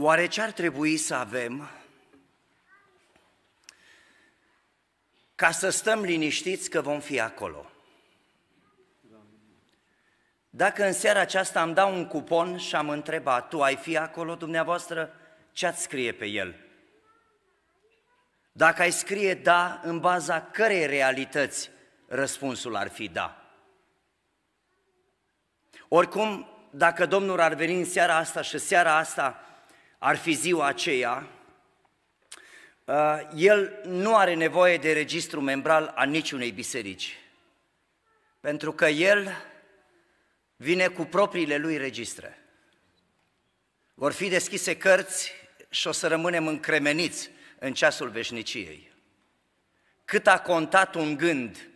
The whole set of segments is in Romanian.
Oare ce ar trebui să avem ca să stăm liniștiți că vom fi acolo? Dacă în seara aceasta am dat un cupon și am întrebat, tu ai fi acolo dumneavoastră, ce ați scrie pe el? Dacă ai scrie da, în baza cărei realități răspunsul ar fi da. Oricum, dacă Domnul ar veni în seara asta și seara asta ar fi ziua aceea, uh, el nu are nevoie de registru membral a niciunei biserici, pentru că el vine cu propriile lui registre. Vor fi deschise cărți și o să rămânem încremeniți în ceasul veșniciei. Cât a contat un gând,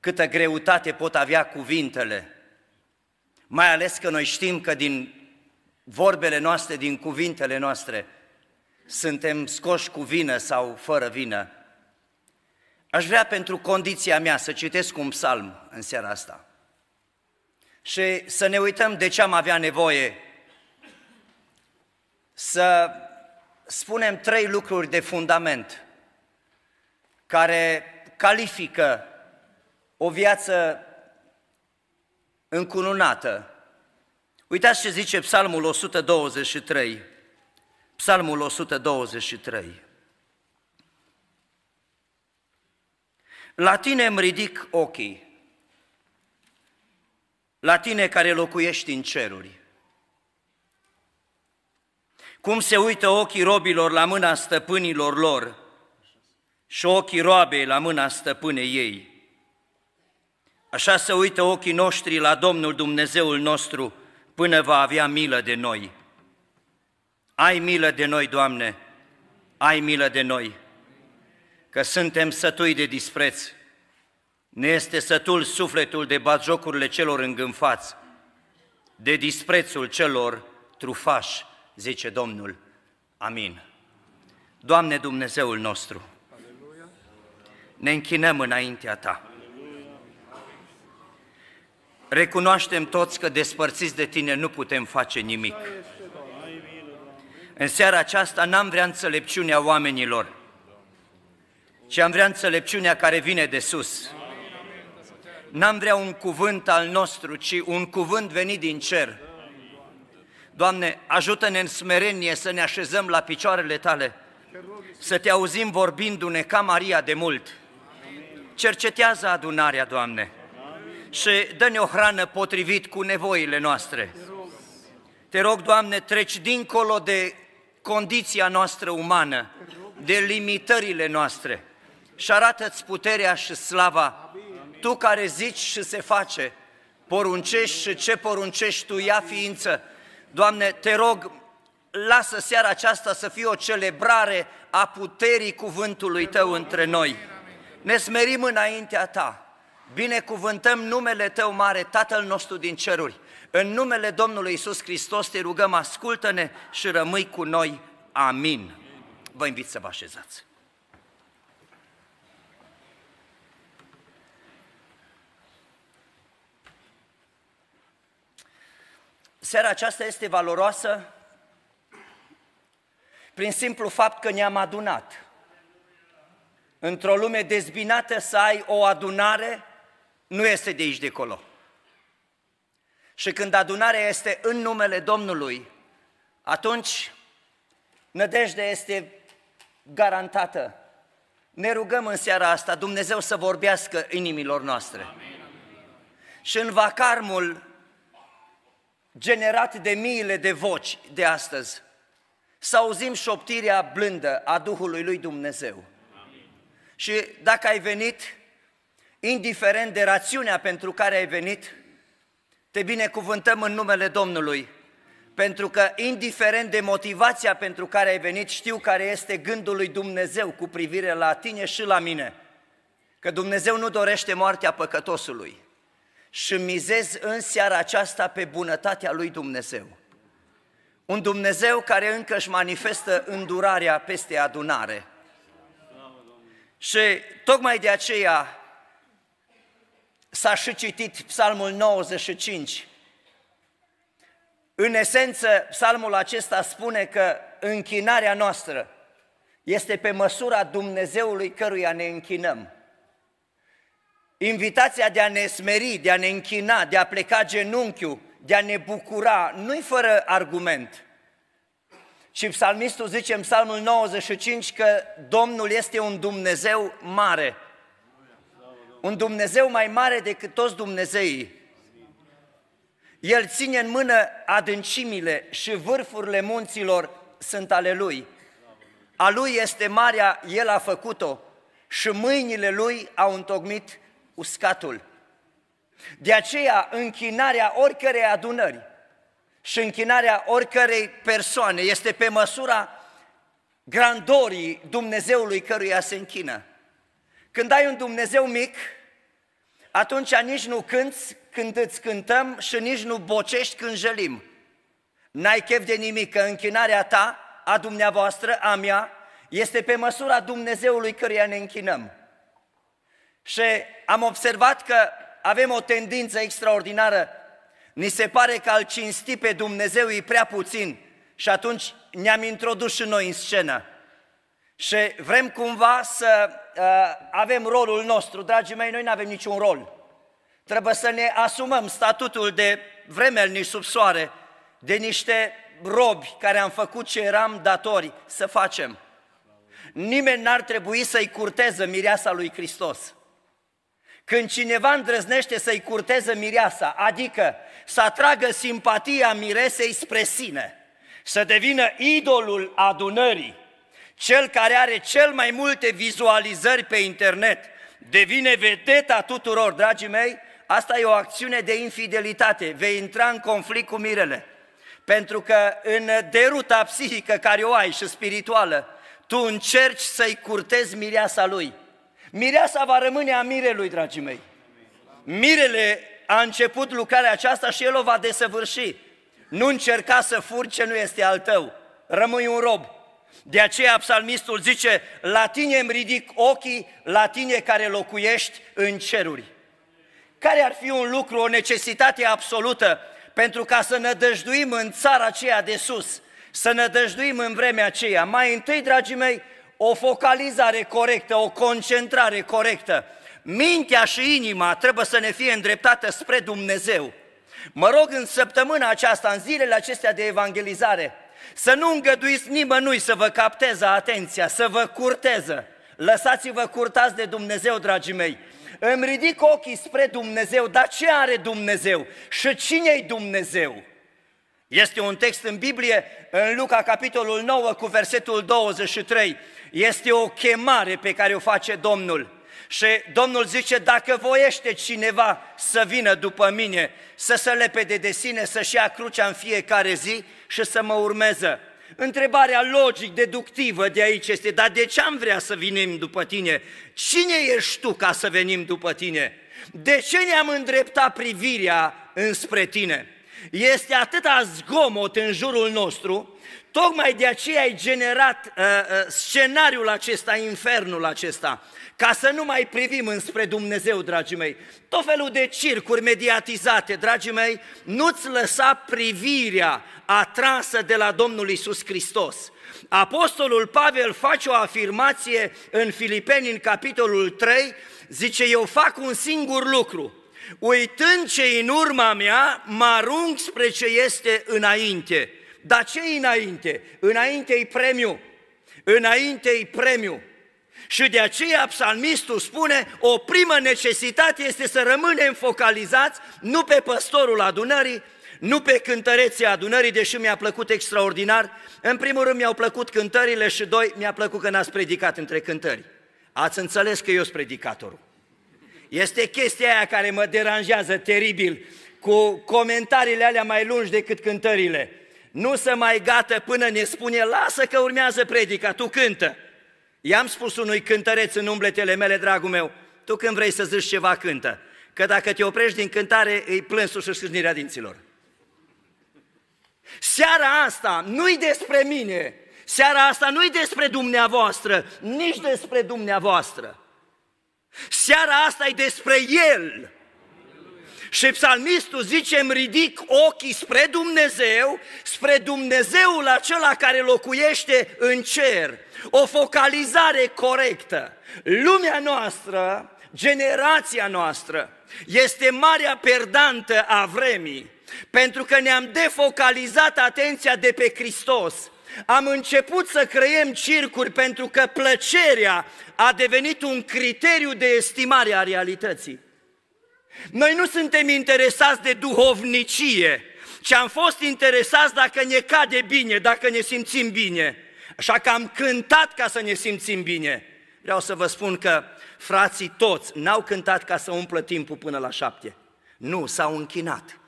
câtă greutate pot avea cuvintele, mai ales că noi știm că din vorbele noastre, din cuvintele noastre, suntem scoși cu vină sau fără vină. Aș vrea pentru condiția mea să citesc un psalm în seara asta și să ne uităm de ce am avea nevoie să spunem trei lucruri de fundament care califică o viață încununată, Uitați ce zice Psalmul 123. Psalmul 123. La tine îmi ridic ochii, la tine care locuiești în ceruri. Cum se uită ochii robilor la mâna stăpânilor lor și ochii roabei la mâna stăpânei ei. Așa se uită ochii noștri la Domnul Dumnezeul nostru, până va avea milă de noi. Ai milă de noi, Doamne, ai milă de noi, că suntem sătui de dispreț. Ne este sătul sufletul de batjocurile celor îngânfați, de disprețul celor trufași, zice Domnul. Amin. Doamne Dumnezeul nostru, ne închinăm înaintea Ta. Recunoaștem toți că despărțiți de tine nu putem face nimic. În seara aceasta n-am vrea înțelepciunea oamenilor, ci am vrea înțelepciunea care vine de sus. N-am vrea un cuvânt al nostru, ci un cuvânt venit din cer. Doamne, ajută-ne în smerenie să ne așezăm la picioarele Tale, să Te auzim vorbindu-ne ca Maria de mult. Cercetează adunarea, Doamne, și dă-ne o hrană potrivit cu nevoile noastre. Te rog, Doamne, treci dincolo de condiția noastră umană, de limitările noastre și arată-ți puterea și slava. Tu care zici și se face, poruncești și ce poruncești Tu, ia ființă. Doamne, te rog, lasă seara aceasta să fie o celebrare a puterii cuvântului Tău între noi. Ne smerim înaintea Ta Binecuvântăm numele Tău mare, Tatăl nostru din ceruri. În numele Domnului Isus Hristos te rugăm, ascultă-ne și rămâi cu noi. Amin. Vă invit să vă așezați. Seara aceasta este valoroasă prin simplu fapt că ne-am adunat. Într-o lume dezbinată să ai o adunare nu este de aici de acolo. Și când adunarea este în numele Domnului, atunci nădejde este garantată. Ne rugăm în seara asta Dumnezeu să vorbească inimilor noastre. Amin. Și în vacarmul generat de miile de voci de astăzi, să auzim șoptirea blândă a Duhului lui Dumnezeu. Amin. Și dacă ai venit indiferent de rațiunea pentru care ai venit, te binecuvântăm în numele Domnului, pentru că indiferent de motivația pentru care ai venit, știu care este gândul lui Dumnezeu cu privire la tine și la mine. Că Dumnezeu nu dorește moartea păcătosului. Și mizez în seara aceasta pe bunătatea lui Dumnezeu. Un Dumnezeu care încă își manifestă îndurarea peste adunare. Și tocmai de aceea S-a și citit Psalmul 95. În esență, psalmul acesta spune că închinarea noastră este pe măsura Dumnezeului căruia ne închinăm. Invitația de a ne smeri, de a ne închina, de a pleca genunchiul, de a ne bucura, nu-i fără argument. Și psalmistul zice în psalmul 95 că Domnul este un Dumnezeu mare – un Dumnezeu mai mare decât toți Dumnezeii. El ține în mână adâncimile și vârfurile munților sunt ale Lui. A Lui este marea, El a făcut-o și mâinile Lui au întocmit uscatul. De aceea, închinarea oricărei adunări și închinarea oricărei persoane este pe măsura grandorii Dumnezeului căruia se închină. Când ai un Dumnezeu mic, atunci nici nu cânți când îți cântăm și nici nu bocești când jălim. N-ai chef de nimic, că închinarea ta, a dumneavoastră, a mea, este pe măsura Dumnezeului căruia ne închinăm. Și am observat că avem o tendință extraordinară. Ni se pare că al cinsti pe Dumnezeu e prea puțin și atunci ne-am introdus și noi în scenă. Și vrem cumva să uh, avem rolul nostru. Dragii mei, noi nu avem niciun rol. Trebuie să ne asumăm statutul de vremelnici sub soare, de niște robi care am făcut ce eram datori să facem. Nimeni n-ar trebui să-i curteze mireasa lui Hristos. Când cineva îndrăznește să-i curteze mireasa, adică să atragă simpatia miresei spre sine, să devină idolul adunării, cel care are cel mai multe vizualizări pe internet devine vedeta tuturor, dragii mei, asta e o acțiune de infidelitate, vei intra în conflict cu mirele. Pentru că în deruta psihică care o ai și spirituală, tu încerci să-i curtezi mireasa lui. Mireasa va rămâne a mirelui, dragii mei. Mirele a început lucrarea aceasta și el o va desăvârși. Nu încerca să furi ce nu este al tău. Rămâi un rob. De aceea psalmistul zice, la tine îmi ridic ochii, la tine care locuiești în ceruri. Care ar fi un lucru, o necesitate absolută pentru ca să nădăjduim în țara aceea de sus, să nădăjduim în vremea aceea? Mai întâi, dragii mei, o focalizare corectă, o concentrare corectă. Mintea și inima trebuie să ne fie îndreptată spre Dumnezeu. Mă rog în săptămâna aceasta, în zilele acestea de evangelizare, să nu îngăduiți nimănui să vă capteze atenția, să vă curteze. Lăsați-vă curtați de Dumnezeu, dragii mei. Îmi ridic ochii spre Dumnezeu, dar ce are Dumnezeu? Și cine e Dumnezeu? Este un text în Biblie, în Luca capitolul 9 cu versetul 23. Este o chemare pe care o face Domnul. Și Domnul zice, dacă voiește cineva să vină după mine, să se lepede de sine, să-și ia crucea în fiecare zi și să mă urmeze. Întrebarea logic, deductivă de aici este, dar de ce am vrea să vinim după tine? Cine ești tu ca să venim după tine? De ce ne-am îndreptat privirea înspre tine? Este atâta zgomot în jurul nostru, Tocmai de aceea ai generat uh, uh, scenariul acesta, infernul acesta, ca să nu mai privim înspre Dumnezeu, dragii mei. Tot felul de circuri mediatizate, dragii mei, nu-ți lăsa privirea atrasă de la Domnul Isus Hristos. Apostolul Pavel face o afirmație în Filipeni, în capitolul 3, zice, eu fac un singur lucru, uitând ce în urma mea, mă arunc spre ce este înainte. Dar ce înainte? înainte e premiu. înainte e premiu. Și de aceea psalmistul spune, o primă necesitate este să rămânem focalizați nu pe păstorul adunării, nu pe cântăreții adunării, deși mi-a plăcut extraordinar. În primul rând mi-au plăcut cântările și doi, mi-a plăcut că n-ați predicat între cântări. Ați înțeles că eu sunt predicatorul. Este chestia aia care mă deranjează teribil, cu comentariile alea mai lungi decât cântările nu se mai gata până ne spune, lasă că urmează predica, tu cântă. I-am spus unui cântăreț în umbletele mele, dragul meu, tu când vrei să zici ceva, cântă. Că dacă te oprești din cântare, îi plânsul și scârnirea dinților. Seara asta nu-i despre mine, seara asta nu-i despre dumneavoastră, nici despre dumneavoastră. Seara asta e despre El. Și psalmistul zice, îmi ridic ochii spre Dumnezeu, spre Dumnezeul acela care locuiește în cer. O focalizare corectă. Lumea noastră, generația noastră, este marea perdantă a vremii, pentru că ne-am defocalizat atenția de pe Hristos. Am început să creiem circuri pentru că plăcerea a devenit un criteriu de estimare a realității. Noi nu suntem interesați de duhovnicie, ci am fost interesați dacă ne cade bine, dacă ne simțim bine. Așa că am cântat ca să ne simțim bine. Vreau să vă spun că frații toți n-au cântat ca să umplă timpul până la șapte. Nu, s-au închinat.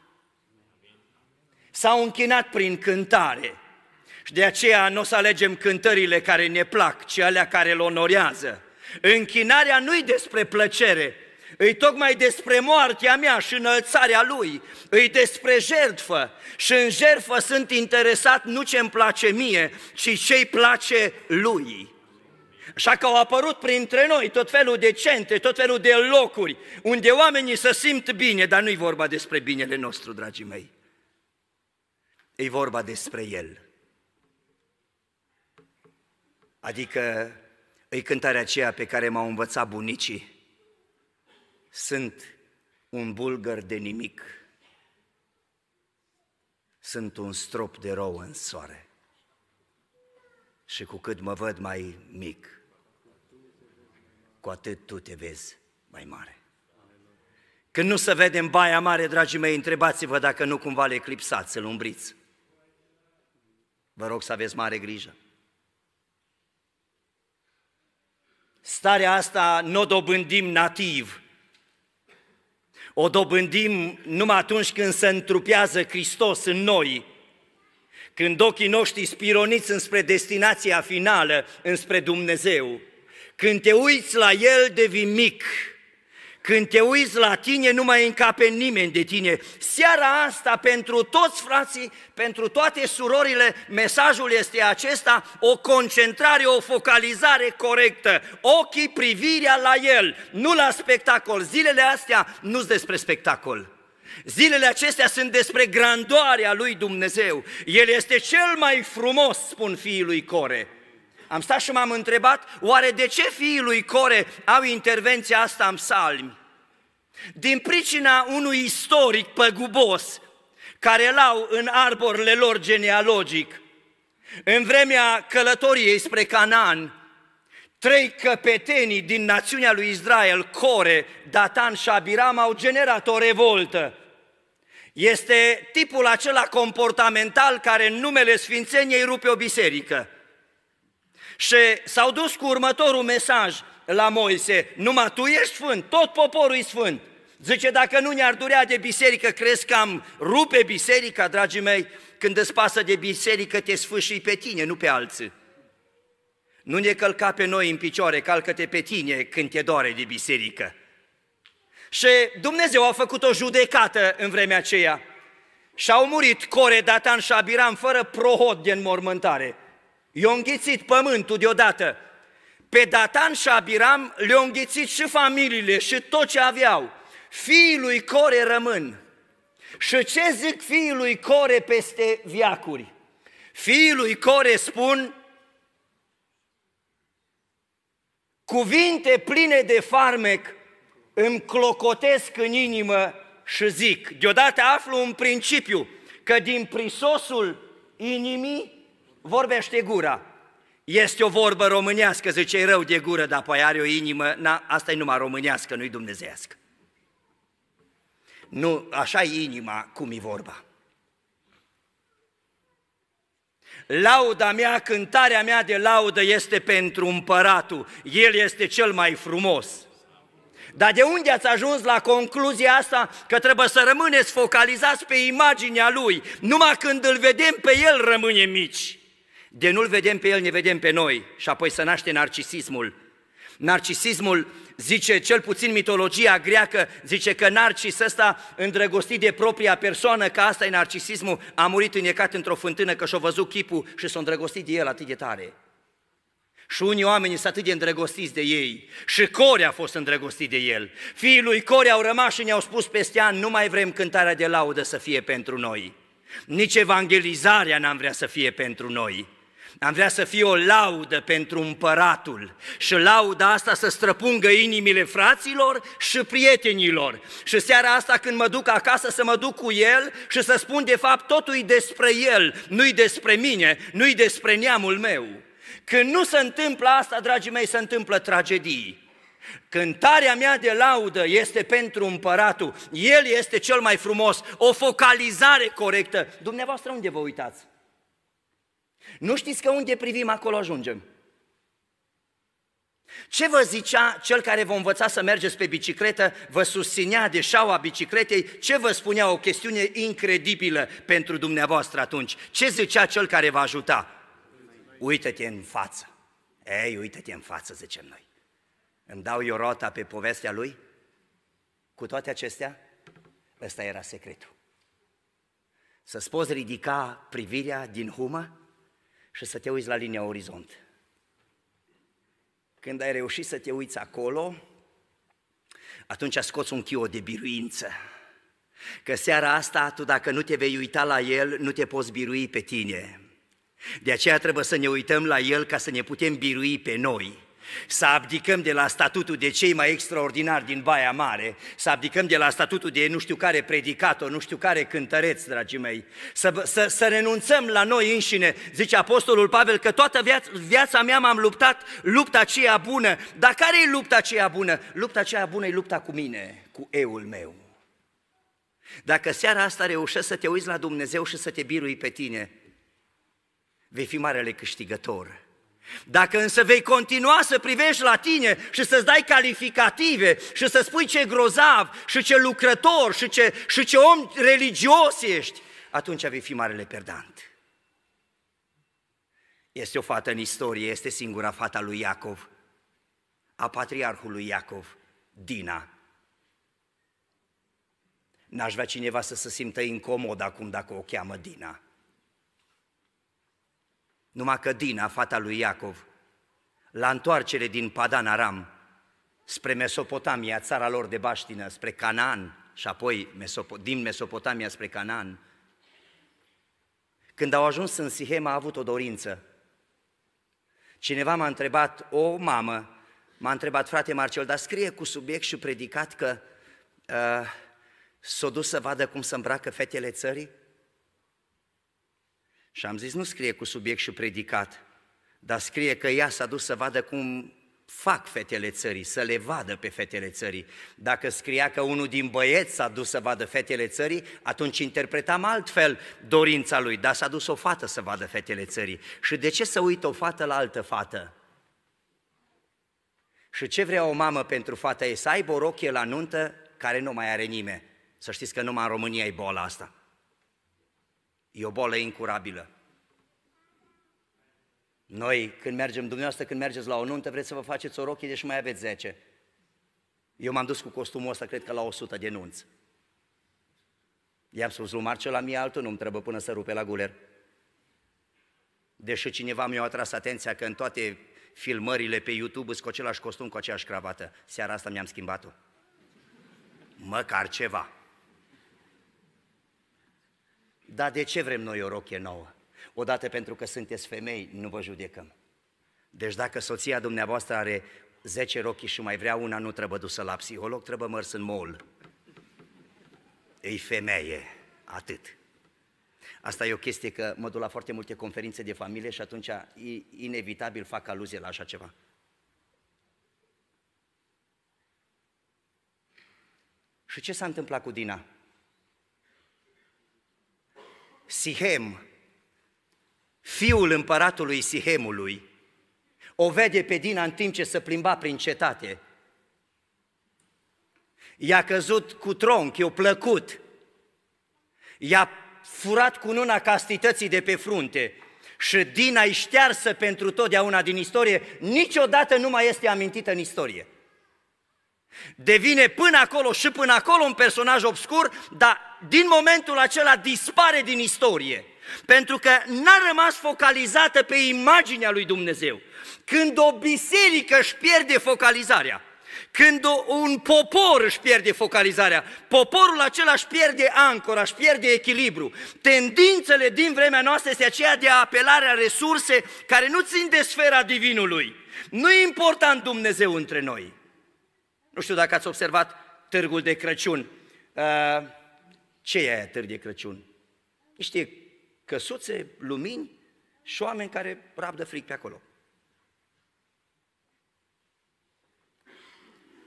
S-au închinat prin cântare. Și de aceea nu o să alegem cântările care ne plac, ci alea care le onorează. Închinarea nu-i despre plăcere, îi tocmai despre moartea mea și înălțarea lui, îi despre jertfă și în jertfă sunt interesat nu ce îmi place mie, ci ce îi place lui. Așa că au apărut printre noi tot felul de centre, tot felul de locuri unde oamenii se simt bine, dar nu-i vorba despre binele nostru, dragii mei. E vorba despre El. Adică îi cântarea aceea pe care m-au învățat bunicii sunt un bulgăr de nimic, sunt un strop de rou în soare. Și cu cât mă văd mai mic, cu atât tu te vezi mai mare. Când nu se vede în baia mare, dragii mei, întrebați-vă dacă nu cumva le eclipsați, să-l umbriți. Vă rog să aveți mare grijă. Starea asta nu o dobândim nativ, o dobândim numai atunci când se întrupează Hristos în noi, când ochii noștri spironiți înspre destinația finală, înspre Dumnezeu. Când te uiți la El, devii mic, când te uiți la tine, nu mai încape nimeni de tine. Seara asta, pentru toți frații, pentru toate surorile, mesajul este acesta, o concentrare, o focalizare corectă. Ochii, privirea la el, nu la spectacol. Zilele astea nu sunt despre spectacol. Zilele acestea sunt despre grandoarea lui Dumnezeu. El este cel mai frumos, spun fiii lui Core. Am stat și m-am întrebat, oare de ce fiii lui Core au intervenția asta în psalmi? Din pricina unui istoric păgubos care l-au în arborile lor genealogic, în vremea călătoriei spre Canaan, trei căpetenii din națiunea lui Israel, Core, Datan și Abiram, au generat o revoltă. Este tipul acela comportamental care în numele Sfințeniei rupe o biserică. Și s-au dus cu următorul mesaj – la Moise, numai tu ești sfânt, tot poporul e sfânt. Zice, dacă nu ne-ar durea de biserică, crezi că am rupe biserica, dragii mei? Când îți pasă de biserică, te sfâșii pe tine, nu pe alții. Nu ne călca pe noi în picioare, calcă-te pe tine când te doare de biserică. Și Dumnezeu a făcut o judecată în vremea aceea. Și au murit Core, Datan și Abiram fără prohod de înmormântare. i au înghițit pământul deodată pe Datan și Abiram le-au înghițit și familiile și tot ce aveau. Fiii lui Core rămân. Și ce zic fiii lui Core peste viacuri? Fiii lui Core spun cuvinte pline de farmec îmi clocotesc în inimă și zic. Deodată aflu un principiu, că din prisosul inimii vorbește gura. Este o vorbă românească, zice, rău de gură, dar apoi are o inimă, na, asta e numai românească, nu-i dumnezească. Nu, așa e inima, cum e vorba. Lauda mea, cântarea mea de laudă este pentru împăratul. El este cel mai frumos. Dar de unde ați ajuns la concluzia asta că trebuie să rămâneți focalizați pe imaginea lui? Numai când îl vedem pe el rămâne mici de nu-l vedem pe el, ne vedem pe noi și apoi să naște narcisismul. Narcisismul, zice cel puțin mitologia greacă, zice că narcis ăsta, îndrăgostit de propria persoană, că asta e narcisismul, a murit înecat într-o fântână că și-a văzut chipul și s-a îndrăgostit de el atât de tare. Și unii oameni sunt atât de îndrăgostiți de ei. Și Core a fost îndrăgostit de el. Fiii lui Core au rămas și ne-au spus peste ani, nu mai vrem cântarea de laudă să fie pentru noi. Nici evangelizarea n-am vrea să fie pentru noi. Am vrea să fie o laudă pentru împăratul și lauda asta să străpungă inimile fraților și prietenilor. Și seara asta când mă duc acasă să mă duc cu el și să spun de fapt totul despre el, nu-i despre mine, nu-i despre neamul meu. Când nu se întâmplă asta, dragii mei, se întâmplă tragedii. Cântarea mea de laudă este pentru împăratul. El este cel mai frumos, o focalizare corectă. Dumneavoastră unde vă uitați? Nu știți că unde privim, acolo ajungem. Ce vă zicea cel care vă învăța să mergeți pe bicicletă, vă susținea de șaua bicicletei, ce vă spunea o chestiune incredibilă pentru dumneavoastră atunci? Ce zicea cel care vă ajuta? Uită-te în față. Ei, uită-te în față, zicem noi. Îmi dau eu rota pe povestea lui? Cu toate acestea, ăsta era secretul. Să-ți poți ridica privirea din humă și să te uiți la linia orizont. Când ai reușit să te uiți acolo, atunci scoți un chio de biruință. Că seara asta, tu dacă nu te vei uita la el, nu te poți birui pe tine. De aceea trebuie să ne uităm la el ca să ne putem birui pe noi. Să abdicăm de la statutul de cei mai extraordinari din Baia Mare, să abdicăm de la statutul de nu știu care predicator, nu știu care cântăreț, dragii mei, să, să, să renunțăm la noi înșine. Zice Apostolul Pavel că toată viața, viața mea m-am luptat lupta aceea bună. Dar care e lupta aceea bună? Lupta aceea bună e lupta cu mine, cu eul meu. Dacă seara asta reușești să te uiți la Dumnezeu și să te birui pe tine, vei fi marele câștigător dacă însă vei continua să privești la tine și să-ți dai calificative și să spui ce grozav și ce lucrător și ce, și ce om religios ești, atunci vei fi marele perdant. Este o fată în istorie, este singura fata lui Iacov, a patriarhului Iacov, Dina. N-aș vrea cineva să se simtă incomod acum dacă o cheamă Dina. Numai că Dina, fata lui Iacov, la întoarcere din Padan Aram, spre Mesopotamia, țara lor de baștină, spre Canaan și apoi din Mesopotamia spre Canaan, când au ajuns în Sihem a avut o dorință. Cineva m-a întrebat, o mamă, m-a întrebat, frate Marcel, dar scrie cu subiect și predicat că uh, s-o dus să vadă cum se îmbracă fetele țării? Și am zis, nu scrie cu subiect și predicat, dar scrie că ea s-a dus să vadă cum fac fetele țării, să le vadă pe fetele țării. Dacă scria că unul din băieți s-a dus să vadă fetele țării, atunci interpretam altfel dorința lui, dar s-a dus o fată să vadă fetele țării. Și de ce să uită o fată la altă fată? Și ce vrea o mamă pentru fata ei? să aibă o rochie la nuntă care nu mai are nimeni. Să știți că numai în România e boala asta. E o bolă incurabilă. Noi, când mergem, dumneavoastră, când mergeți la o nuntă, vreți să vă faceți o rochie, deși mai aveți 10. Eu m-am dus cu costumul ăsta, cred că la 100 de nunți. I-am spus lui la mie altul nu-mi trebuie până să rupe la guler. Deși cineva mi-a atras atenția că în toate filmările pe YouTube sunt cu același costum, cu aceeași cravată. Seara asta mi-am schimbat-o. Măcar ceva. Dar de ce vrem noi o rochie nouă? Odată pentru că sunteți femei, nu vă judecăm. Deci dacă soția dumneavoastră are 10 rochii și mai vrea una, nu trebuie dusă la psiholog, trebuie mărs în mall. Ei femeie, atât. Asta e o chestie că mă duc la foarte multe conferințe de familie și atunci inevitabil fac aluzie la așa ceva. Și ce s-a întâmplat cu Dina? Sihem, fiul împăratului Sihemului, o vede pe Dina în timp ce se plimba prin cetate. I-a căzut cu tronc, i-a plăcut, i-a furat cu una castității de pe frunte și Dina e ștearsă pentru totdeauna din istorie, niciodată nu mai este amintită în istorie. Devine până acolo și până acolo un personaj obscur, dar din momentul acela dispare din istorie, pentru că n-a rămas focalizată pe imaginea lui Dumnezeu. Când o biserică își pierde focalizarea, când un popor își pierde focalizarea, poporul acela își pierde ancora, își pierde echilibru. Tendințele din vremea noastră este aceea de a apelarea resurse care nu țin de sfera divinului. Nu e important Dumnezeu între noi. Nu știu dacă ați observat târgul de Crăciun. Uh, ce e aia târg de Crăciun? Niște căsuțe, lumini și oameni care rabdă fric pe acolo.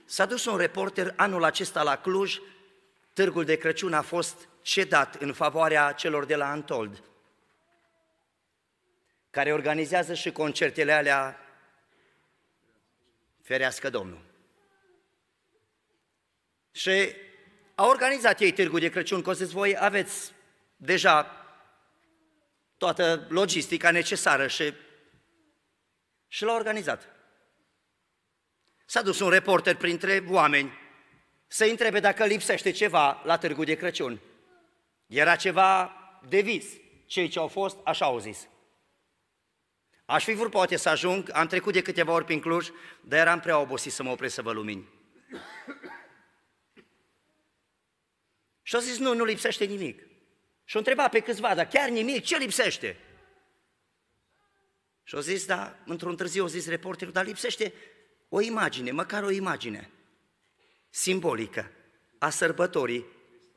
S-a dus un reporter anul acesta la Cluj, târgul de Crăciun a fost cedat în favoarea celor de la Antold, care organizează și concertele alea Ferească Domnul. Și au organizat ei târgul de Crăciun, că voi aveți deja toată logistica necesară și, și l-au organizat. S-a dus un reporter printre oameni să întrebe dacă lipsește ceva la târgul de Crăciun. Era ceva de vis. Cei ce au fost, așa au zis. Aș fi vrut poate să ajung, am trecut de câteva ori prin Cluj, dar eram prea obosit să mă opresc să vă lumini. Și a zis, nu, nu lipsește nimic. Și o întrebat pe câțiva, dar chiar nimic, ce lipsește? Și a zis, da, într-un târziu a zis reporterul, dar lipsește o imagine, măcar o imagine simbolică a sărbătorii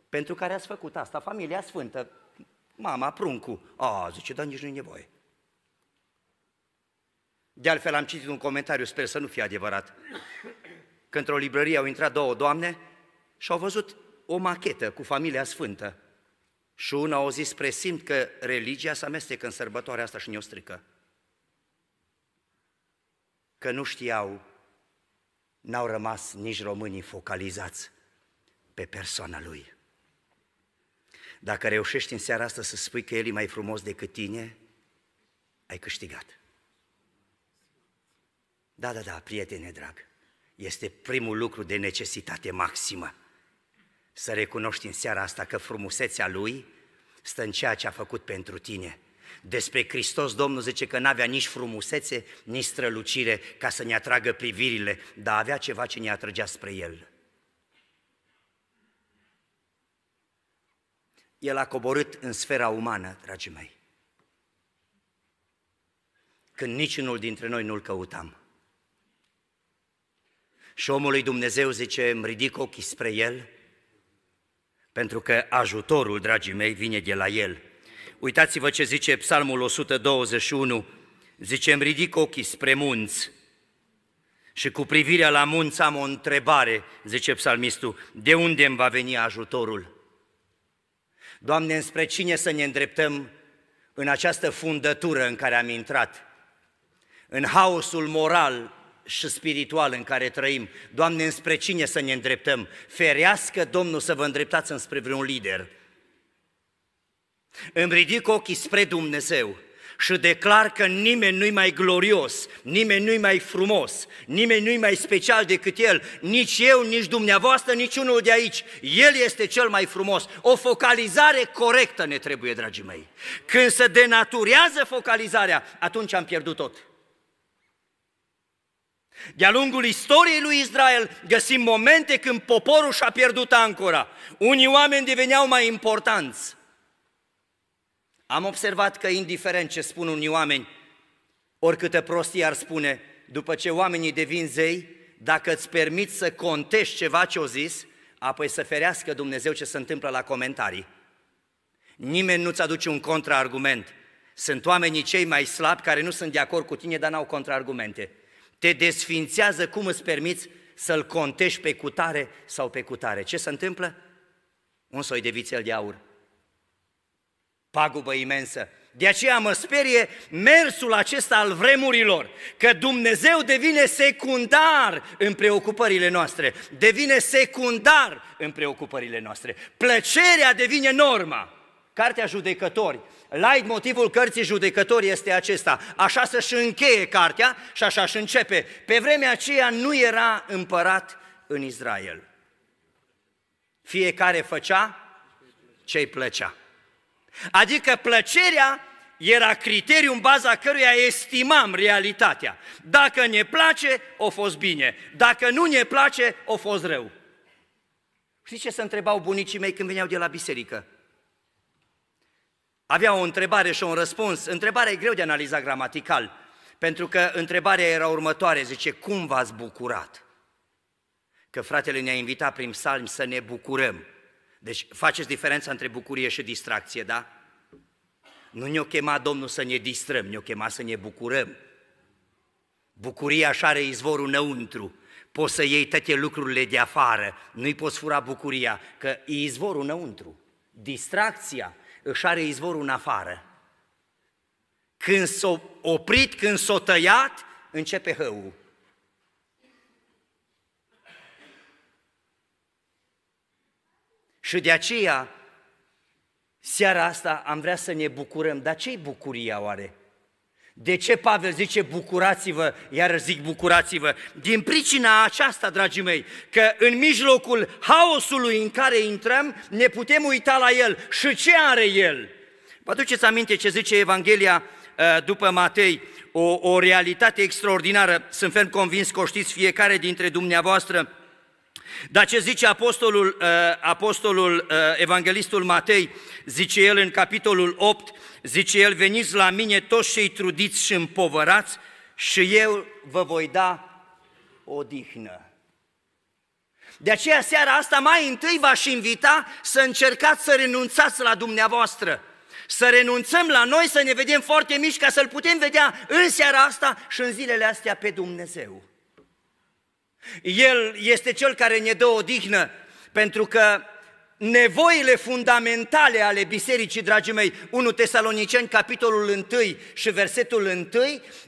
pentru care ați făcut asta, familia sfântă, mama, Pruncu. A, zice, dar nici nu-i nevoie. De altfel am citit un comentariu, sper să nu fie adevărat, că într-o librărie au intrat două doamne și au văzut o machetă cu familia sfântă. Și una o zis, presimt că religia se amestecă în sărbătoarea asta și ne-o strică. Că nu știau, n-au rămas nici românii focalizați pe persoana lui. Dacă reușești în seara asta să spui că el e mai frumos decât tine, ai câștigat. Da, da, da, prietene drag, este primul lucru de necesitate maximă să recunoști în seara asta că frumusețea Lui stă în ceea ce a făcut pentru tine. Despre Hristos, Domnul zice că n-avea nici frumusețe, nici strălucire ca să ne atragă privirile, dar avea ceva ce ne atrăgea spre El. El a coborât în sfera umană, dragii mei, când niciunul dintre noi nu-L căutam. Și omul Dumnezeu zice, îmi ridic ochii spre El – pentru că ajutorul, dragii mei, vine de la El. Uitați-vă ce zice Psalmul 121, zice, îmi ridic ochii spre munți și cu privirea la munți am o întrebare, zice psalmistul, de unde îmi va veni ajutorul? Doamne, înspre cine să ne îndreptăm în această fundătură în care am intrat? În haosul moral și spiritual în care trăim. Doamne, înspre cine să ne îndreptăm? Ferească Domnul să vă îndreptați înspre vreun lider. Îmi ridic ochii spre Dumnezeu și declar că nimeni nu-i mai glorios, nimeni nu-i mai frumos, nimeni nu-i mai special decât El, nici eu, nici dumneavoastră, nici unul de aici. El este cel mai frumos. O focalizare corectă ne trebuie, dragii mei. Când se denaturează focalizarea, atunci am pierdut tot. De-a lungul istoriei lui Israel găsim momente când poporul și-a pierdut ancora. Unii oameni deveneau mai importanți. Am observat că indiferent ce spun unii oameni, oricâtă prostie ar spune, după ce oamenii devin zei, dacă îți permiți să contești ceva ce-o zis, apoi să ferească Dumnezeu ce se întâmplă la comentarii. Nimeni nu-ți aduce un contraargument. Sunt oamenii cei mai slabi care nu sunt de acord cu tine, dar n-au contraargumente te desfințează cum îți permiți să-l contești pe cutare sau pe cutare. Ce se întâmplă? Un soi de vițel de aur. Pagubă imensă. De aceea mă sperie mersul acesta al vremurilor, că Dumnezeu devine secundar în preocupările noastre, devine secundar în preocupările noastre. Plăcerea devine norma. Cartea Judecători Light motivul cărții judecători este acesta. Așa să-și încheie cartea și așa și începe. Pe vremea aceea nu era împărat în Israel. Fiecare făcea ce îi plăcea. Adică plăcerea era criteriul în baza căruia estimam realitatea. Dacă ne place, o fost bine. Dacă nu ne place, o fost rău. Știți ce se întrebau bunicii mei când veneau de la biserică? Avea o întrebare și un răspuns. Întrebarea e greu de analizat gramatical, pentru că întrebarea era următoare, zice, cum v-ați bucurat? Că fratele ne-a invitat prin salm să ne bucurăm. Deci faceți diferența între bucurie și distracție, da? Nu ne-o chema Domnul să ne distrăm, ne-o chema să ne bucurăm. Bucuria așa are izvorul înăuntru. Poți să iei toate lucrurile de afară, nu-i poți fura bucuria, că e izvorul înăuntru. Distracția își are izvorul în afară. Când s-o oprit, când s-o tăiat, începe hău. Și de aceea, seara asta am vrea să ne bucurăm. Dar ce-i bucuria oare? De ce Pavel zice bucurați-vă, iar zic bucurați-vă? Din pricina aceasta, dragii mei, că în mijlocul haosului în care intrăm, ne putem uita la el. Și ce are el? Vă aduceți aminte ce zice Evanghelia uh, după Matei, o, o realitate extraordinară, sunt ferm convins că o știți fiecare dintre dumneavoastră, dar ce zice apostolul, uh, apostolul uh, evanghelistul Matei, zice el în capitolul 8, Zice el, veniți la mine toți cei trudiți și împovărați și eu vă voi da odihnă. De aceea seara asta mai întâi v-aș invita să încercați să renunțați la dumneavoastră. Să renunțăm la noi, să ne vedem foarte mici ca să-L putem vedea în seara asta și în zilele astea pe Dumnezeu. El este Cel care ne dă odihnă, pentru că nevoile fundamentale ale bisericii, dragii mei, 1 Tesaloniceni, capitolul 1 și versetul 1,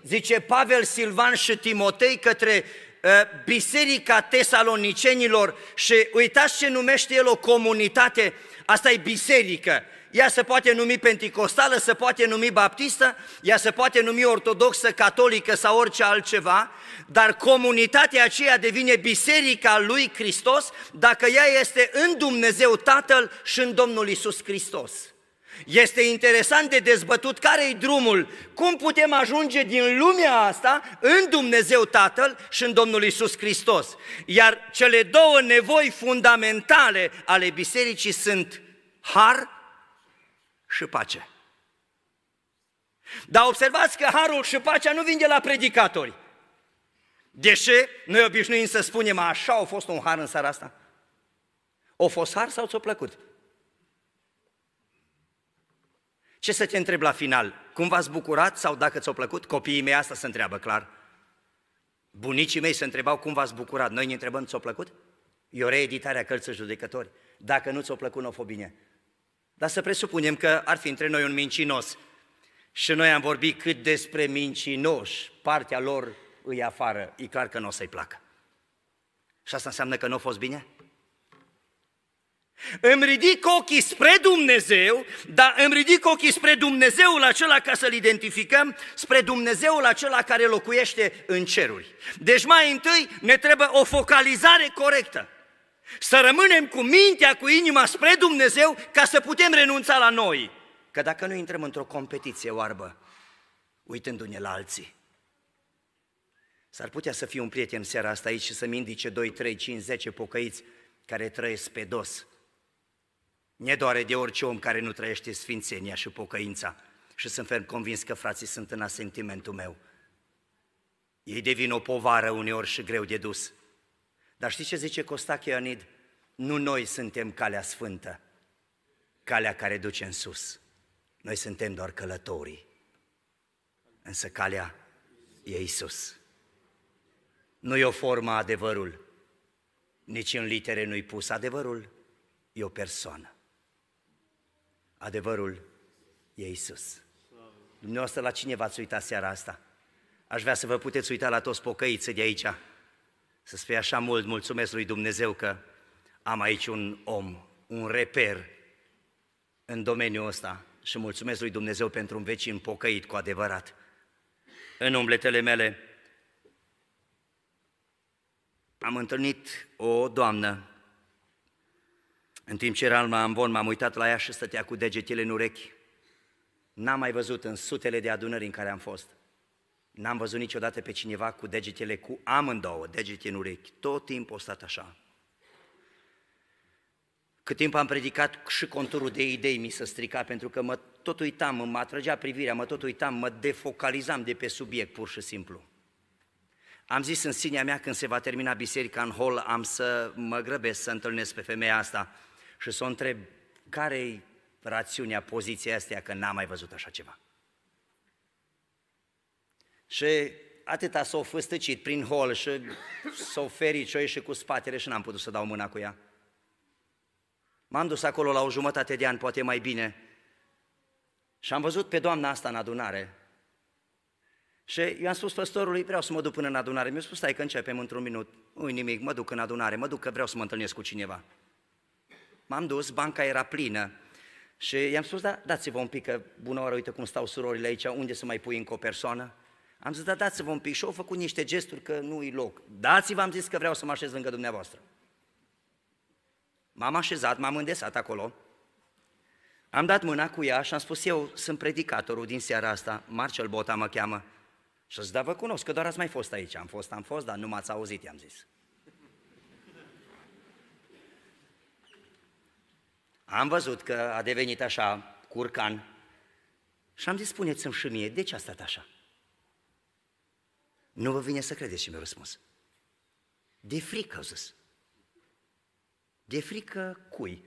zice Pavel, Silvan și Timotei către Ă, biserica tesalonicenilor și uitați ce numește el o comunitate, asta e biserică, ea se poate numi penticostală, se poate numi baptistă, ea se poate numi ortodoxă, catolică sau orice altceva, dar comunitatea aceea devine biserica lui Hristos dacă ea este în Dumnezeu Tatăl și în Domnul Isus Hristos. Este interesant de dezbătut care e drumul, cum putem ajunge din lumea asta în Dumnezeu Tatăl și în Domnul Isus Hristos. Iar cele două nevoi fundamentale ale bisericii sunt har și pace. Dar observați că harul și pacea nu vin de la predicatori. Deși noi obișnuim să spunem așa, a fost un har în seara asta. O fost har sau ți-a plăcut? Ce să te întreb la final? Cum v-ați bucurat sau dacă ți-au plăcut? Copiii mei asta se întreabă, clar. Bunicii mei se întrebau cum v-ați bucurat. Noi ne întrebăm, ți-a plăcut? E o reeditare a cărții judecători. Dacă nu ți-a plăcut, nu o bine. Dar să presupunem că ar fi între noi un mincinos. Și noi am vorbit cât despre mincinoși, partea lor îi afară, e clar că nu o să-i placă. Și asta înseamnă că nu a fost bine? Îmi ridic ochii spre Dumnezeu, dar îmi ridic ochii spre Dumnezeul acela ca să-L identificăm, spre Dumnezeul acela care locuiește în ceruri. Deci mai întâi ne trebuie o focalizare corectă. Să rămânem cu mintea, cu inima spre Dumnezeu ca să putem renunța la noi. Că dacă nu intrăm într-o competiție oarbă, uitându-ne la alții, s-ar putea să fiu un prieten seara asta aici și să-mi indice 2, 3, 5, 10 pocăiți care trăiesc pe dos ne doare de orice om care nu trăiește sfințenia și pocăința și sunt ferm convins că frații sunt în asentimentul meu. Ei devin o povară uneori și greu de dus. Dar știți ce zice Costache Ionid? Nu noi suntem calea sfântă, calea care duce în sus. Noi suntem doar călătorii, însă calea e Isus. Nu e o formă adevărul, nici în litere nu-i pus adevărul, e o persoană. Adevărul e Isus. Dumneavoastră, la cine v-ați uitat seara asta? Aș vrea să vă puteți uita la toți pocăiții de aici. Să spui așa mult, mulțumesc lui Dumnezeu că am aici un om, un reper în domeniul ăsta și mulțumesc lui Dumnezeu pentru un vecin pocăit cu adevărat. În umbletele mele am întâlnit o doamnă în timp ce era în ambon, m-am uitat la ea și stătea cu degetele în urechi. N-am mai văzut în sutele de adunări în care am fost. N-am văzut niciodată pe cineva cu degetele cu amândouă degete în urechi. Tot timpul a stat așa. Cât timp am predicat și conturul de idei mi se strica, pentru că mă tot uitam, mă atrăgea privirea, mă tot uitam, mă defocalizam de pe subiect pur și simplu. Am zis în sinea mea, când se va termina biserica în hol, am să mă grăbesc să întâlnesc pe femeia asta, și să o întreb care-i rațiunea poziției astea că n-am mai văzut așa ceva. Și atâta s-au făstăcit prin hol și s-au ferit și și cu spatele și n-am putut să dau mâna cu ea. M-am dus acolo la o jumătate de an, poate mai bine, și am văzut pe doamna asta în adunare. Și i-am spus păstorului, vreau să mă duc până în adunare. Mi-a spus, stai că începem într-un minut. Nu nimic, mă duc în adunare, mă duc că vreau să mă întâlnesc cu cineva. M-am dus, banca era plină. Și i-am spus, da, dați-vă un pic, că bună oară, uite cum stau surorile aici, unde să mai pui încă o persoană? Am zis, da, dați-vă un pic. Și au făcut niște gesturi că nu-i loc. Dați-vă, am zis că vreau să mă așez lângă dumneavoastră. M-am așezat, m-am îndesat acolo. Am dat mâna cu ea și am spus, eu sunt predicatorul din seara asta, Marcel Bota mă cheamă. Și zis, da, vă cunosc, că doar ați mai fost aici. Am fost, am fost, dar nu m-ați auzit, i-am zis. Am văzut că a devenit așa, curcan, și am zis, spuneți-mi și mie, de ce a stat așa? Nu vă vine să credeți ce mi-a răspuns. De frică, au zis. De frică cui?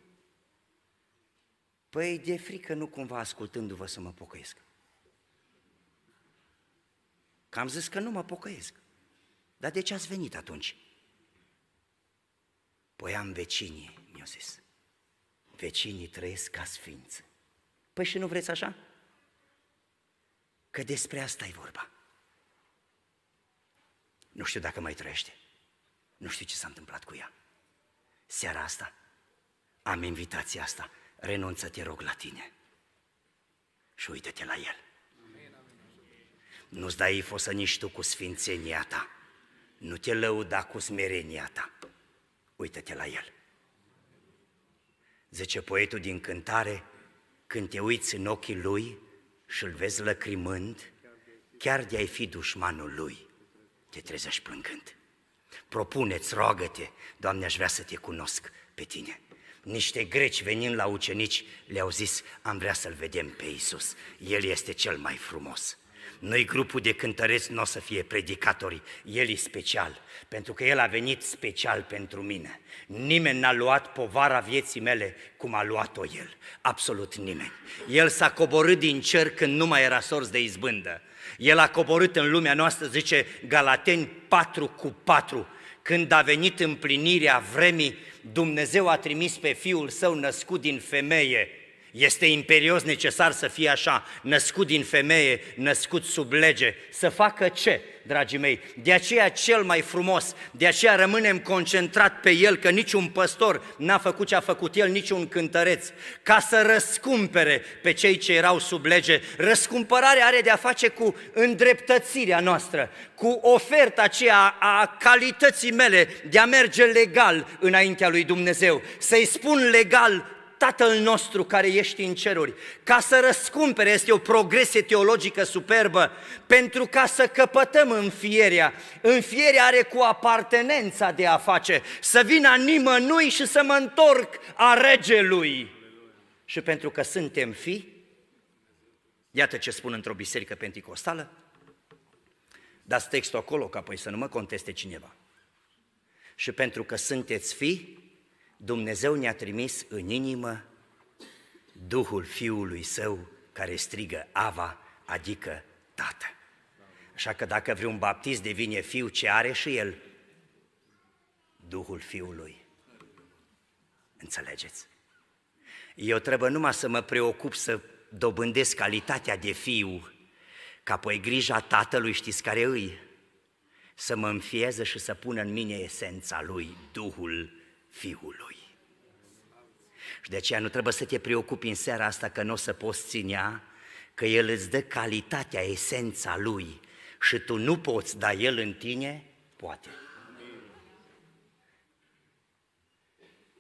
Păi de frică nu cumva ascultându-vă să mă pocăiesc. Că am zis că nu mă pocăiesc. Dar de ce ați venit atunci? Păi am vecinii, mi-a zis vecinii trăiesc ca sfinți. Păi și nu vreți așa? Că despre asta e vorba. Nu știu dacă mai trăiește. Nu știu ce s-a întâmplat cu ea. Seara asta am invitația asta. Renunță, te rog, la tine. Și uite-te la el. Nu-ți dai ifosă nici tu cu sfințenia ta. Nu te lăuda cu smerenia ta. Uită-te la el. Zice poetul din cântare, când te uiți în ochii lui și îl vezi lăcrimând, chiar de-ai fi dușmanul lui, te trezești plângând. Propuneți, roagă-te, Doamne, aș vrea să te cunosc pe tine. Niște greci venind la ucenici le-au zis, am vrea să-L vedem pe Iisus, El este cel mai frumos. Noi grupul de cântăreți nu o să fie predicatori, el e special, pentru că el a venit special pentru mine. Nimeni n-a luat povara vieții mele cum a luat-o el, absolut nimeni. El s-a coborât din cer când nu mai era sorț de izbândă. El a coborât în lumea noastră, zice Galateni 4 cu 4, când a venit împlinirea vremii, Dumnezeu a trimis pe Fiul Său născut din femeie, este imperios necesar să fie așa, născut din femeie, născut sub lege. Să facă ce, dragii mei? De aceea cel mai frumos, de aceea rămânem concentrat pe el, că niciun păstor n-a făcut ce a făcut el, niciun cântăreț, ca să răscumpere pe cei ce erau sub lege. Răscumpărarea are de a face cu îndreptățirea noastră, cu oferta aceea a calității mele de a merge legal înaintea lui Dumnezeu, să-i spun legal Tatăl nostru care ești în ceruri, ca să răscumpere, este o progresie teologică superbă, pentru ca să căpătăm În fierea are cu apartenența de a face, să vin a nimănui și să mă întorc a regelui. Și pentru că suntem fi, iată ce spun într-o biserică penticostală, dați textul acolo ca păi să nu mă conteste cineva. Și pentru că sunteți fi, Dumnezeu ne-a trimis în inimă Duhul Fiului Său care strigă Ava, adică Tată. Așa că dacă vreun baptist devine fiu, ce are și el? Duhul Fiului. Înțelegeți? Eu trebuie numai să mă preocup să dobândesc calitatea de fiu, că apoi grija tatălui știți care îi, să mă înfieze și să pună în mine esența lui, Duhul Fiului. De aceea nu trebuie să te preocupi în seara asta că nu o să poți ținea, că El îți dă calitatea, esența Lui și tu nu poți, dar El în tine poate.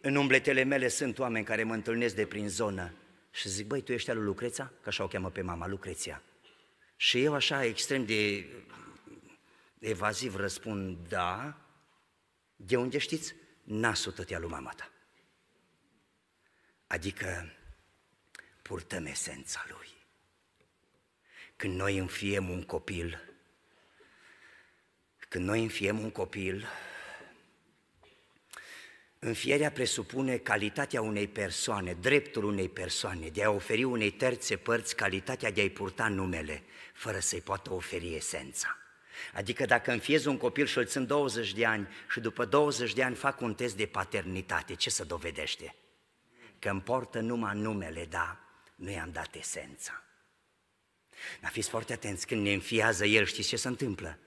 În umbletele mele sunt oameni care mă întâlnesc de prin zonă și zic, băi, tu ești al lui Lucreța? Că așa o cheamă pe mama, Lucreția. Și eu așa extrem de evaziv răspund, da, de unde știți? Nasul tătea lui mama ta. Adică purtăm esența Lui. Când noi înfiem un copil, când noi înfiem un copil, Înfierea presupune calitatea unei persoane, dreptul unei persoane, de a oferi unei terțe părți calitatea de a-i purta numele, fără să-i poată oferi esența. Adică dacă înfiez un copil și îl țin 20 de ani și după 20 de ani fac un test de paternitate, ce să dovedește? că îmi portă numai numele, dar nu i-am dat esența. Dar fiți foarte atenți, când ne înfiază El, știți ce se întâmplă?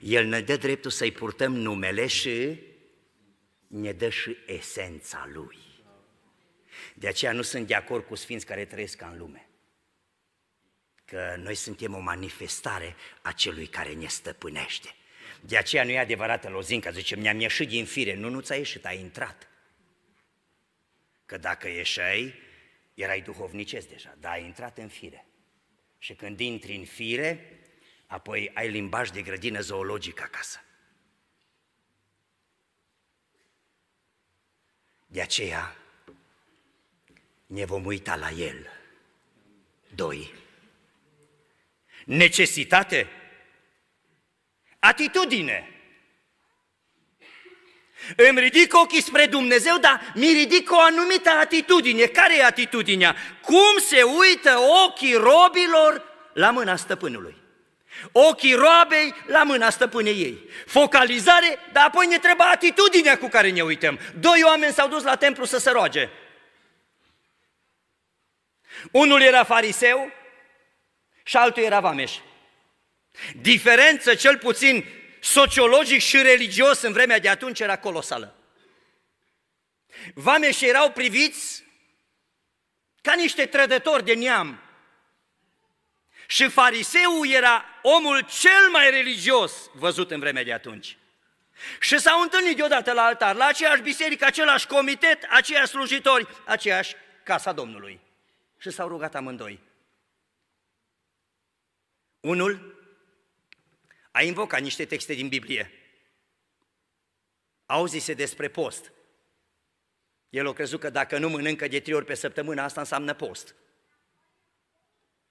El ne dă dreptul să-i purtăm numele și ne dă și esența Lui. De aceea nu sunt de acord cu sfinți care trăiesc ca în lume. Că noi suntem o manifestare a celui care ne stăpânește. De aceea nu e adevărată lozinca, zice, mi am ieșit din fire. Nu, nu ți-a ieșit, ai intrat. Că dacă ieșai, erai duhovnicesc deja, dar ai intrat în fire. Și când intri în fire, apoi ai limbaj de grădină zoologică acasă. De aceea ne vom uita la el. Doi. Necesitate. Atitudine. Îmi ridic ochii spre Dumnezeu, dar mi ridic o anumită atitudine. Care e atitudinea? Cum se uită ochii robilor la mâna stăpânului? Ochii roabei la mâna stăpânei ei. Focalizare, dar apoi ne trebuie atitudinea cu care ne uităm. Doi oameni s-au dus la templu să se roage. Unul era fariseu și altul era vameș. Diferență cel puțin sociologic și religios în vremea de atunci era colosală. și erau priviți ca niște trădători de neam. Și fariseul era omul cel mai religios văzut în vremea de atunci. Și s-au întâlnit deodată la altar, la aceeași biserică, același comitet, aceiași slujitori, aceeași casa Domnului. Și s-au rugat amândoi. Unul a invocat niște texte din Biblie. Auzise despre post. El a crezut că dacă nu mănâncă de trei ori pe săptămână, asta înseamnă post.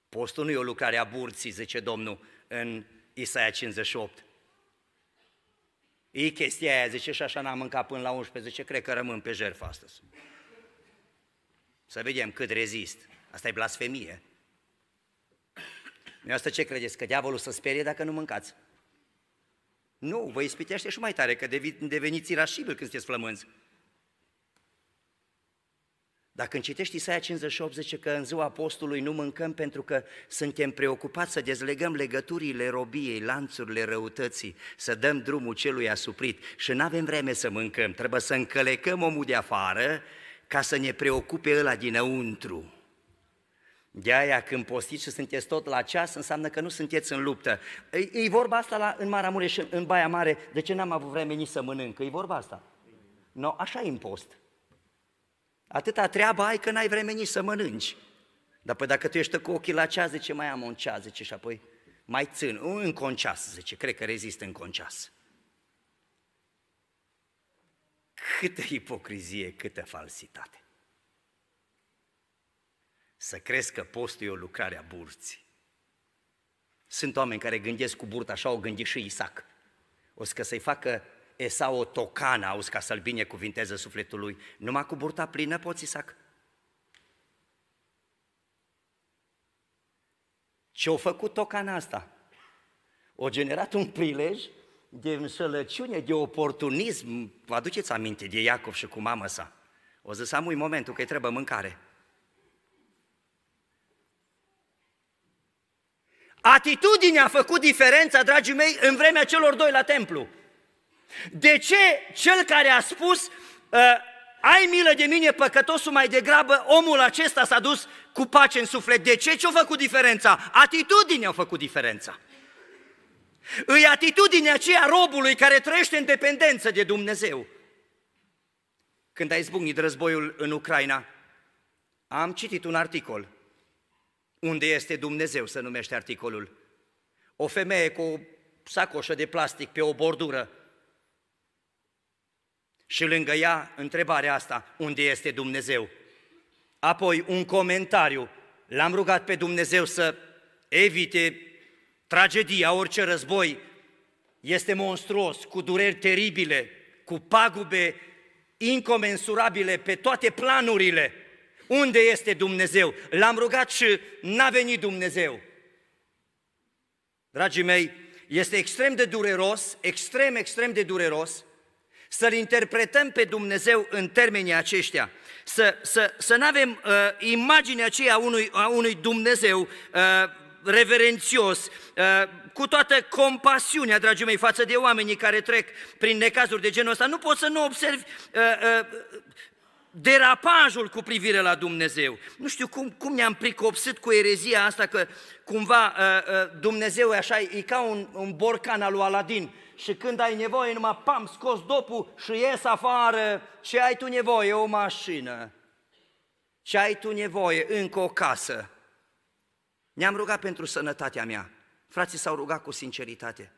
Postul nu e o lucrare a burții, zice Domnul în Isaia 58. E chestia aia, zice, și așa n-am mâncat până la 11, zice, cred că rămân pe jertfă astăzi. Să vedem cât rezist. Asta e blasfemie. Asta ce credeți? Că diavolul să sperie dacă nu mâncați. Nu, vă ispitește și mai tare, că deveniți irașibil când sunteți flămânzi. Dar când citești Isaia 58, zice că în ziua apostolului nu mâncăm pentru că suntem preocupați să dezlegăm legăturile robiei, lanțurile răutății, să dăm drumul celui asuprit și nu avem vreme să mâncăm, trebuie să încălecăm omul de afară ca să ne preocupe ăla dinăuntru. De aia când postiți și sunteți tot la ceas, înseamnă că nu sunteți în luptă. E, e vorba asta la, în Maramureș, în, în Baia Mare, de ce n-am avut vreme nici să mănânc? E vorba asta. No, așa e în post. Atâta treabă ai că n-ai vreme nici să mănânci. Dar păi dacă tu ești cu ochii la ceas, zice, mai am un ceas, zice, și apoi mai țin, în conceas, zice, cred că rezist în conceas. Câtă ipocrizie, câtă falsitate. Să crezi că postul e o lucrare a burții. Sunt oameni care gândesc cu burta, așa o gândi și Isaac. O să să-i facă Esau o tocană, auzi, ca să-l binecuvinteze sufletul lui. Numai cu burta plină poți, Isaac? Ce-au făcut tocana asta? O generat un prilej de înșelăciune, de oportunism. Vă aduceți aminte de Iacov și cu mama sa? O zis, am momentul că-i trebuie mâncare. Atitudinea a făcut diferența, dragii mei, în vremea celor doi la templu. De ce cel care a spus, uh, ai milă de mine păcătosul mai degrabă, omul acesta s-a dus cu pace în suflet. De ce? Ce-a făcut diferența? Atitudinea a făcut diferența. Îi atitudinea aceea robului care trăiește în dependență de Dumnezeu. Când a izbucnit războiul în Ucraina, am citit un articol unde este Dumnezeu, se numește articolul. O femeie cu o sacoșă de plastic pe o bordură și lângă ea întrebarea asta, unde este Dumnezeu? Apoi un comentariu, l-am rugat pe Dumnezeu să evite tragedia, orice război, este monstruos, cu dureri teribile, cu pagube incomensurabile pe toate planurile. Unde este Dumnezeu? L-am rugat și n-a venit Dumnezeu. Dragii mei, este extrem de dureros, extrem, extrem de dureros să-L interpretăm pe Dumnezeu în termenii aceștia, să, să, să nu avem uh, imaginea aceea a unui, a unui Dumnezeu uh, reverențios, uh, cu toată compasiunea, dragii mei, față de oamenii care trec prin necazuri de genul ăsta. Nu poți să nu observi uh, uh, derapajul cu privire la Dumnezeu. Nu știu cum, cum ne-am pricopsit cu erezia asta că cumva uh, uh, Dumnezeu e așa, e ca un, un borcan al lui Aladin și când ai nevoie numai pam, scos dopul și ies afară. Ce ai tu nevoie? O mașină. Ce ai tu nevoie? Încă o casă. Ne-am rugat pentru sănătatea mea. Frații s-au rugat cu sinceritate,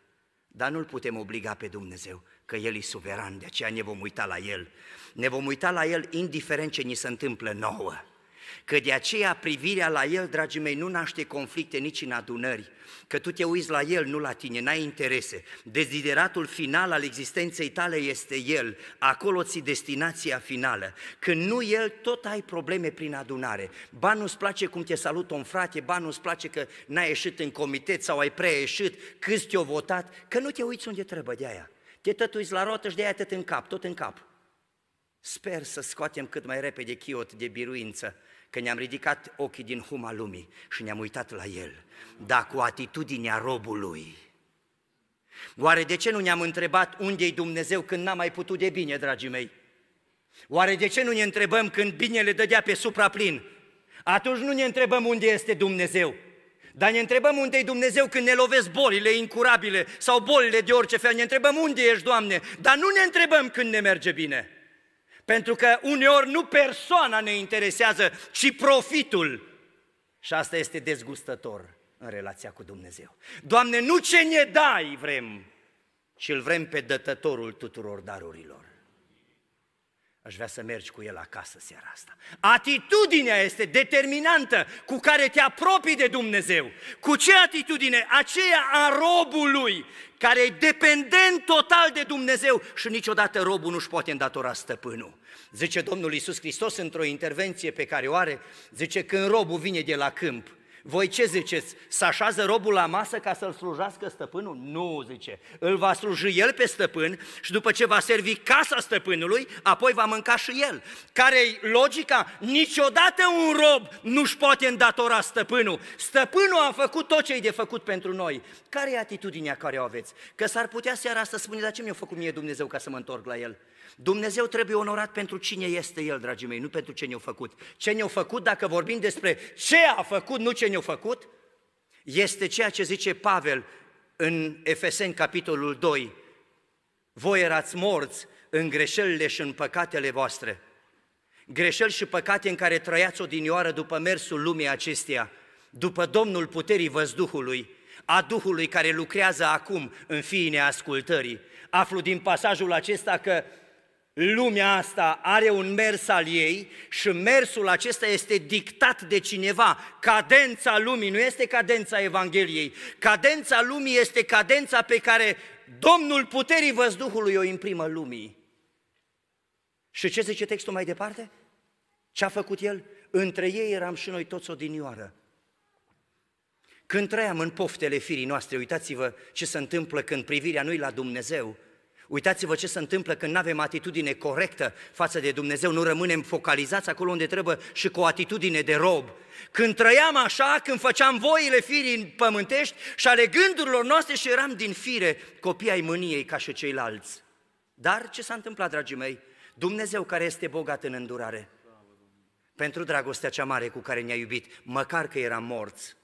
dar nu-L putem obliga pe Dumnezeu că El e suveran, de aceea ne vom uita la El. Ne vom uita la El indiferent ce ni se întâmplă nouă. Că de aceea privirea la El, dragii mei, nu naște conflicte nici în adunări. Că tu te uiți la El, nu la tine, n-ai interese. Dezideratul final al existenței tale este El. Acolo ți destinația finală. Când nu El, tot ai probleme prin adunare. Ba nu-ți place cum te salută un frate, ba nu-ți place că n-ai ieșit în comitet sau ai prea ieșit, câți te-au votat, că nu te uiți unde trebuie de aia te tătuiți la rotă și de atât în cap, tot în cap. Sper să scoatem cât mai repede chiot de biruință, că ne-am ridicat ochii din huma lumii și ne-am uitat la el, dar cu atitudinea robului. Oare de ce nu ne-am întrebat unde-i Dumnezeu când n-am mai putut de bine, dragii mei? Oare de ce nu ne întrebăm când binele dădea pe supraplin? Atunci nu ne întrebăm unde este Dumnezeu, dar ne întrebăm unde e Dumnezeu când ne lovesc bolile incurabile sau bolile de orice fel. Ne întrebăm unde ești, Doamne, dar nu ne întrebăm când ne merge bine. Pentru că uneori nu persoana ne interesează, ci profitul. Și asta este dezgustător în relația cu Dumnezeu. Doamne, nu ce ne dai vrem, ci îl vrem pe dătătorul tuturor darurilor aș vrea să mergi cu el acasă seara asta. Atitudinea este determinantă cu care te apropii de Dumnezeu. Cu ce atitudine? Aceea a robului, care e dependent total de Dumnezeu și niciodată robul nu-și poate îndatora stăpânul. Zice Domnul Iisus Hristos într-o intervenție pe care o are, zice, când robul vine de la câmp, voi ce ziceți? Să așează robul la masă ca să-l slujească stăpânul? Nu, zice. Îl va sluji el pe stăpân și după ce va servi casa stăpânului, apoi va mânca și el. Care-i logica? Niciodată un rob nu-și poate îndatora stăpânul. Stăpânul a făcut tot ce-i de făcut pentru noi. Care e atitudinea care o aveți? Că s-ar putea seara să spune, dar ce mi-a făcut mie Dumnezeu ca să mă întorc la el? Dumnezeu trebuie onorat pentru cine este El, dragii mei, nu pentru ce ne-a făcut. Ce ne-a făcut, dacă vorbim despre ce a făcut, nu ce ne-a făcut, este ceea ce zice Pavel în Efeseni, capitolul 2. Voi erați morți în greșelile și în păcatele voastre. Greșeli și păcate în care trăiați odinioară după mersul lumii acesteia, după Domnul puterii văzduhului, a Duhului care lucrează acum în fiii neascultării. Aflu din pasajul acesta că Lumea asta are un mers al ei și mersul acesta este dictat de cineva. Cadența lumii nu este cadența Evangheliei. Cadența lumii este cadența pe care Domnul Puterii Văzduhului o imprimă lumii. Și ce zice textul mai departe? Ce a făcut el? Între ei eram și noi toți odinioară. Când trăiam în poftele firii noastre, uitați-vă ce se întâmplă când privirea nu la Dumnezeu, Uitați-vă ce se întâmplă când nu avem atitudine corectă față de Dumnezeu, nu rămânem focalizați acolo unde trebuie și cu o atitudine de rob. Când trăiam așa, când făceam voile firii pământești și ale gândurilor noastre și eram din fire copii ai mâniei ca și ceilalți. Dar ce s-a întâmplat, dragii mei? Dumnezeu care este bogat în îndurare, pentru dragostea cea mare cu care ne-a iubit, măcar că eram morți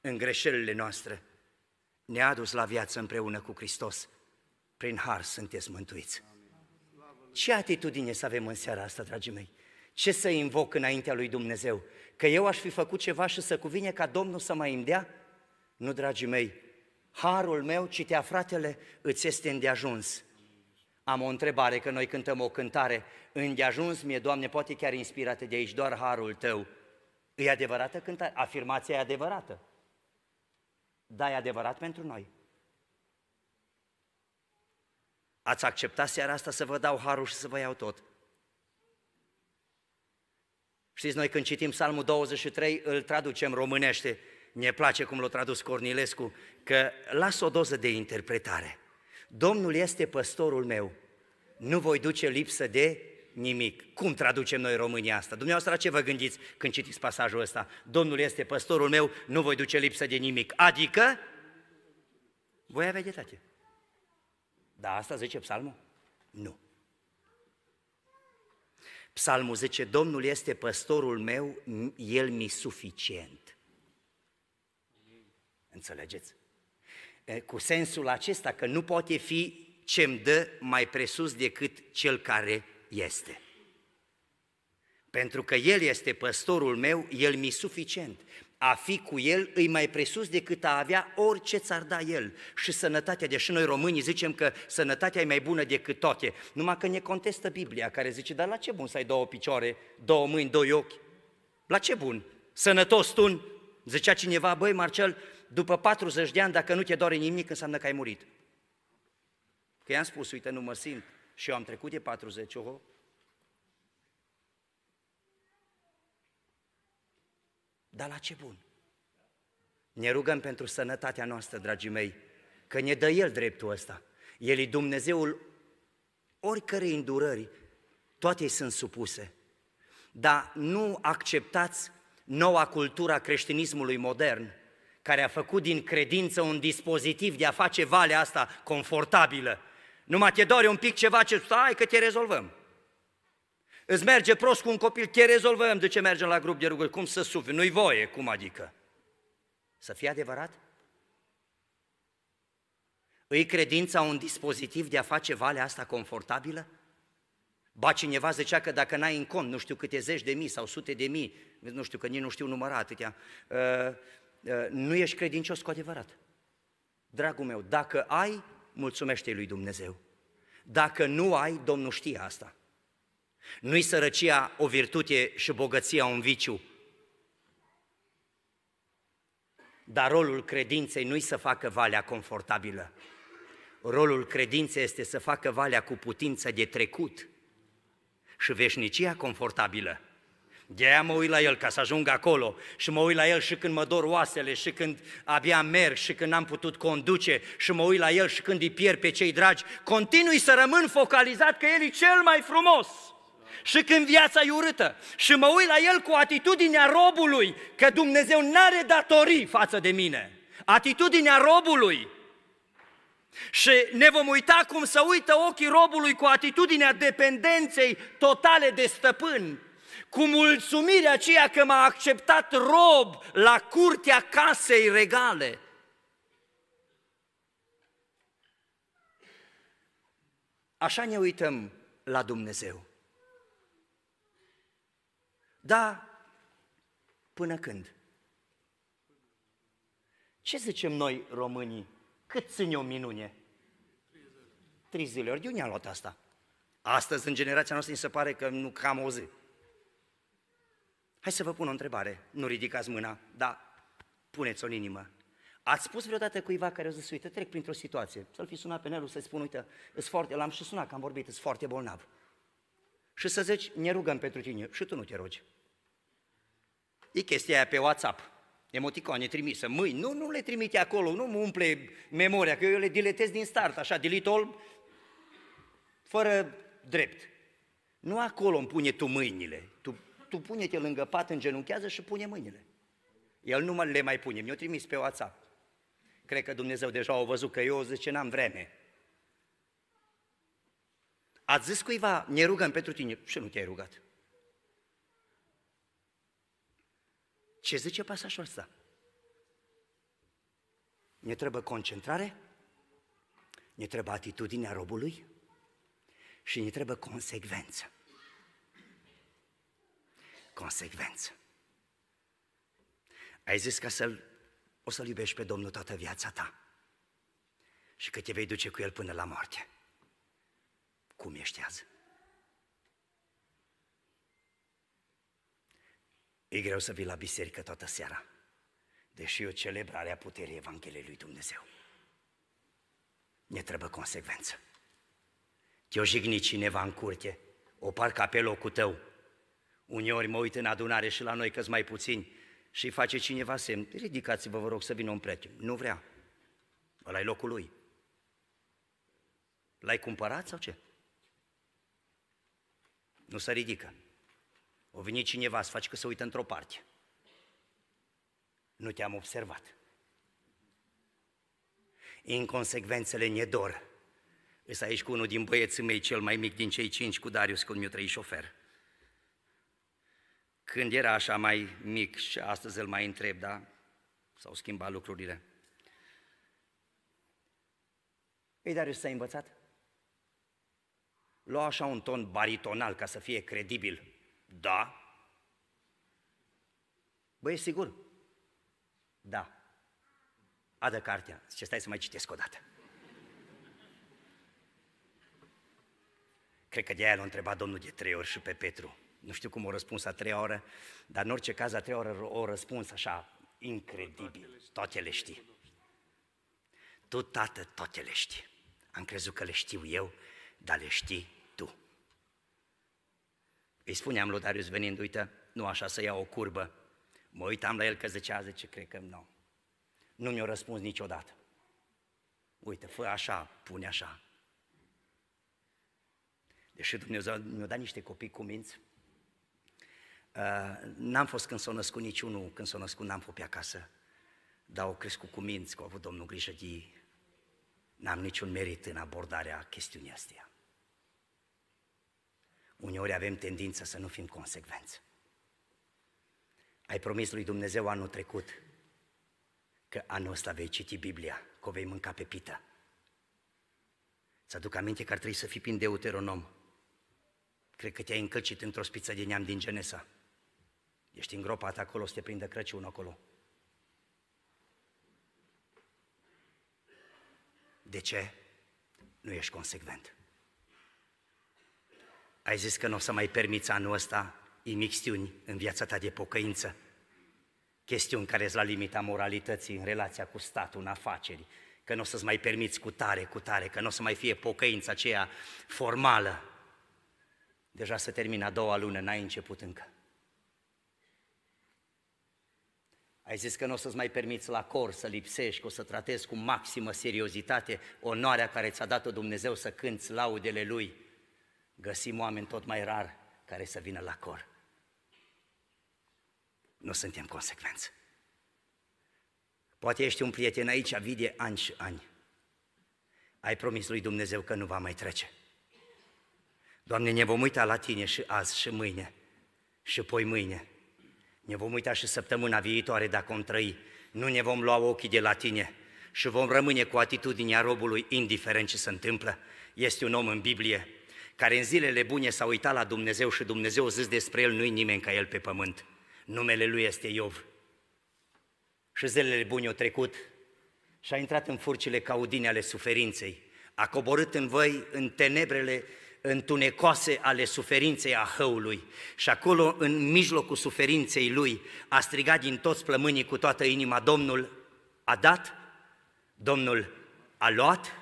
în greșelile noastre, ne-a adus la viață împreună cu Hristos prin har sunteți mântuiți. Ce atitudine să avem în seara asta, dragii mei? Ce să invoc înaintea lui Dumnezeu? Că eu aș fi făcut ceva și să cuvine ca Domnul să mai îndea? Nu, dragii mei, harul meu, citea fratele, îți este îndeajuns. Am o întrebare, că noi cântăm o cântare, îndeajuns mie, Doamne, poate chiar inspirată de aici, doar harul Tău. E adevărată cântare? Afirmația e adevărată. Da, e adevărat pentru noi. Ați acceptat seara asta să vă dau harul și să vă iau tot? Știți, noi când citim Psalmul 23, îl traducem românește. Ne place cum l-a tradus Cornilescu, că las o doză de interpretare. Domnul este păstorul meu, nu voi duce lipsă de nimic. Cum traducem noi România asta? Dumneavoastră, la ce vă gândiți când citiți pasajul ăsta? Domnul este păstorul meu, nu voi duce lipsă de nimic. Adică, voi avea tate. Dar asta zice psalmul? Nu. Psalmul zice, Domnul este păstorul meu, el mi suficient. Înțelegeți? Cu sensul acesta că nu poate fi ce-mi dă mai presus decât cel care este. Pentru că El este păstorul meu, El mi suficient a fi cu el îi mai presus decât a avea orice ți-ar da el. Și sănătatea, deși noi românii zicem că sănătatea e mai bună decât toate, numai că ne contestă Biblia care zice, dar la ce bun să ai două picioare, două mâini, doi ochi? La ce bun? Sănătos tu? Zicea cineva, băi Marcel, după 40 de ani, dacă nu te doare nimic, înseamnă că ai murit. Că i-am spus, uite, nu mă simt. Și eu am trecut de 40, oh, Dar la ce bun? Ne rugăm pentru sănătatea noastră, dragii mei, că ne dă El dreptul ăsta. El e Dumnezeul oricărei îndurări, toate ei sunt supuse. Dar nu acceptați noua cultura creștinismului modern, care a făcut din credință un dispozitiv de a face valea asta confortabilă. Numai te dore un pic ceva ce stai că te rezolvăm. Îți merge prost cu un copil, te rezolvăm de ce mergem la grup de rugăciune. Cum să sufi? Nu-i voie, cum adică? Să fie adevărat? Îi credința un dispozitiv de a face valea asta confortabilă? Ba cineva zicea că dacă n-ai în cont nu știu câte zeci de mii sau sute de mii, nu știu că nici nu știu număra atâtea, ă, ă, nu ești credincios cu adevărat. Dragul meu, dacă ai, mulțumește lui Dumnezeu. Dacă nu ai, Domnul știe asta. Nu-i sărăcia o virtute și bogăția un viciu. Dar rolul credinței nu-i să facă valea confortabilă. Rolul credinței este să facă valea cu putință de trecut și veșnicia confortabilă. De aia mă uit la el ca să ajung acolo și mă uit la el și când mă dor oasele și când abia merg și când n-am putut conduce și mă uit la el și când îi pierd pe cei dragi, continui să rămân focalizat că el e cel mai frumos și când viața e urâtă și mă uit la el cu atitudinea robului, că Dumnezeu n-are datorii față de mine. Atitudinea robului. Și ne vom uita cum să uită ochii robului cu atitudinea dependenței totale de stăpân, cu mulțumirea aceea că m-a acceptat rob la curtea casei regale. Așa ne uităm la Dumnezeu. Da, până când? Ce zicem noi românii? Cât ține o minune? Trei zile. Ori de unde a luat asta? Astăzi, în generația noastră, îmi se pare că nu cam o zi. Hai să vă pun o întrebare. Nu ridicați mâna, dar puneți-o în inimă. Ați spus vreodată cuiva care a zis, uite, trec printr-o situație, să-l fi sunat pe nerul, să-i spun, uite, îți foarte, l-am și sunat, că am vorbit, îți foarte bolnav. Și să zici, ne rugăm pentru tine și tu nu te rogi. E chestia aia pe WhatsApp, emoticoane trimisă, mâini, nu, nu le trimite acolo, nu mă umple memoria, că eu le diletez din start, așa, delete all, fără drept. Nu acolo îmi pune tu mâinile, tu, tu pune-te lângă pat, îngenunchează și pune mâinile. El nu le mai pune, mi-o trimis pe WhatsApp. Cred că Dumnezeu deja a văzut că eu zice, n-am vreme. Ați zis cuiva, ne rugăm pentru tine și nu te-ai rugat. Ce zice pasajul ăsta? Ne trebuie concentrare, ne trebuie atitudinea robului și ne trebuie consecvență. Consecvență. Ai zis că să-l, o să-L iubești pe Domnul toată viața ta și că te vei duce cu El până la moarte. Cum ești azi? E greu să vii la biserică toată seara, deși e o celebrare a puterii Evangheliei lui Dumnezeu. Ne trebuie consecvență. Te-o jigni cineva în curte, o parcă pe locul tău. Uneori mă uit în adunare și la noi că mai puțini și face cineva semn, ridicați-vă, vă rog, să vină un prieten. Nu vrea. Ăla-i locul lui. L-ai cumpărat sau ce? Nu se ridică. O vine cineva să faci că se uită într-o parte. Nu te-am observat. Inconsecvențele ne dor. Îs aici cu unul din băieții mei, cel mai mic din cei cinci, cu Darius, când mi-o trăi șofer. Când era așa mai mic și astăzi îl mai întreb, da? S-au schimbat lucrurile. Ei, Darius, s-a învățat? Lua așa un ton baritonal ca să fie credibil da. Băi, e sigur? Da. Adă cartea. Ce stai să mai citesc o dată. Cred că de-aia l-a întrebat domnul de trei ori și pe Petru. Nu știu cum o răspuns a treia oră, dar în orice caz a treia oră o răspuns așa, incredibil. Toate le știi. Tu, tată, toate le știi. Am crezut că le știu eu, dar le știi îi spuneam lui Darius venind, uite, nu așa să iau o curbă. Mă uitam la el că zicea, zice, cred că nu. Nu mi-a răspuns niciodată. Uite, fă așa, pune așa. Deși Dumnezeu mi-a dat niște copii cu minți, uh, n-am fost când s-a născut niciunul, când s-a născut n-am fost pe acasă, dar au crescut cu minți, că au avut Domnul grijă de N-am niciun merit în abordarea chestiunii astea. Uneori avem tendința să nu fim consecvenți. Ai promis lui Dumnezeu anul trecut că anul ăsta vei citi Biblia, că o vei mânca pe pită. Ți-aduc aminte că ar trebui să fii prin Deuteronom. Cred că te-ai încălcit într-o spiță de neam din Genesa. Ești îngropat acolo, să te prindă Crăciun acolo. De ce? Nu ești consecvent ai zis că nu o să mai permiți anul ăsta imixtiuni în viața ta de pocăință, chestiuni care sunt la limita moralității în relația cu statul, în afaceri, că nu o să-ți mai permiți cu tare, cu tare, că nu o să mai fie pocăința aceea formală. Deja se termină a doua lună, n-ai început încă. Ai zis că nu o să-ți mai permiți la cor să lipsești, că o să tratezi cu maximă seriozitate onoarea care ți-a dat-o Dumnezeu să cânți laudele Lui găsim oameni tot mai rar care să vină la cor. Nu suntem consecvenți. Poate ești un prieten aici, vii de ani și ani. Ai promis lui Dumnezeu că nu va mai trece. Doamne, ne vom uita la Tine și azi și mâine și poi mâine. Ne vom uita și săptămâna viitoare dacă om trăi. Nu ne vom lua ochii de la Tine și vom rămâne cu atitudinea robului indiferent ce se întâmplă. Este un om în Biblie care în zilele bune s-a uitat la Dumnezeu și Dumnezeu zis despre el, nu-i nimeni ca el pe pământ. Numele lui este Iov. Și zilele bune au trecut și a intrat în furcile caudine ale suferinței, a coborât în voi, în tenebrele întunecoase ale suferinței a hăului și acolo, în mijlocul suferinței lui, a strigat din toți plămânii cu toată inima, Domnul a dat, Domnul a luat,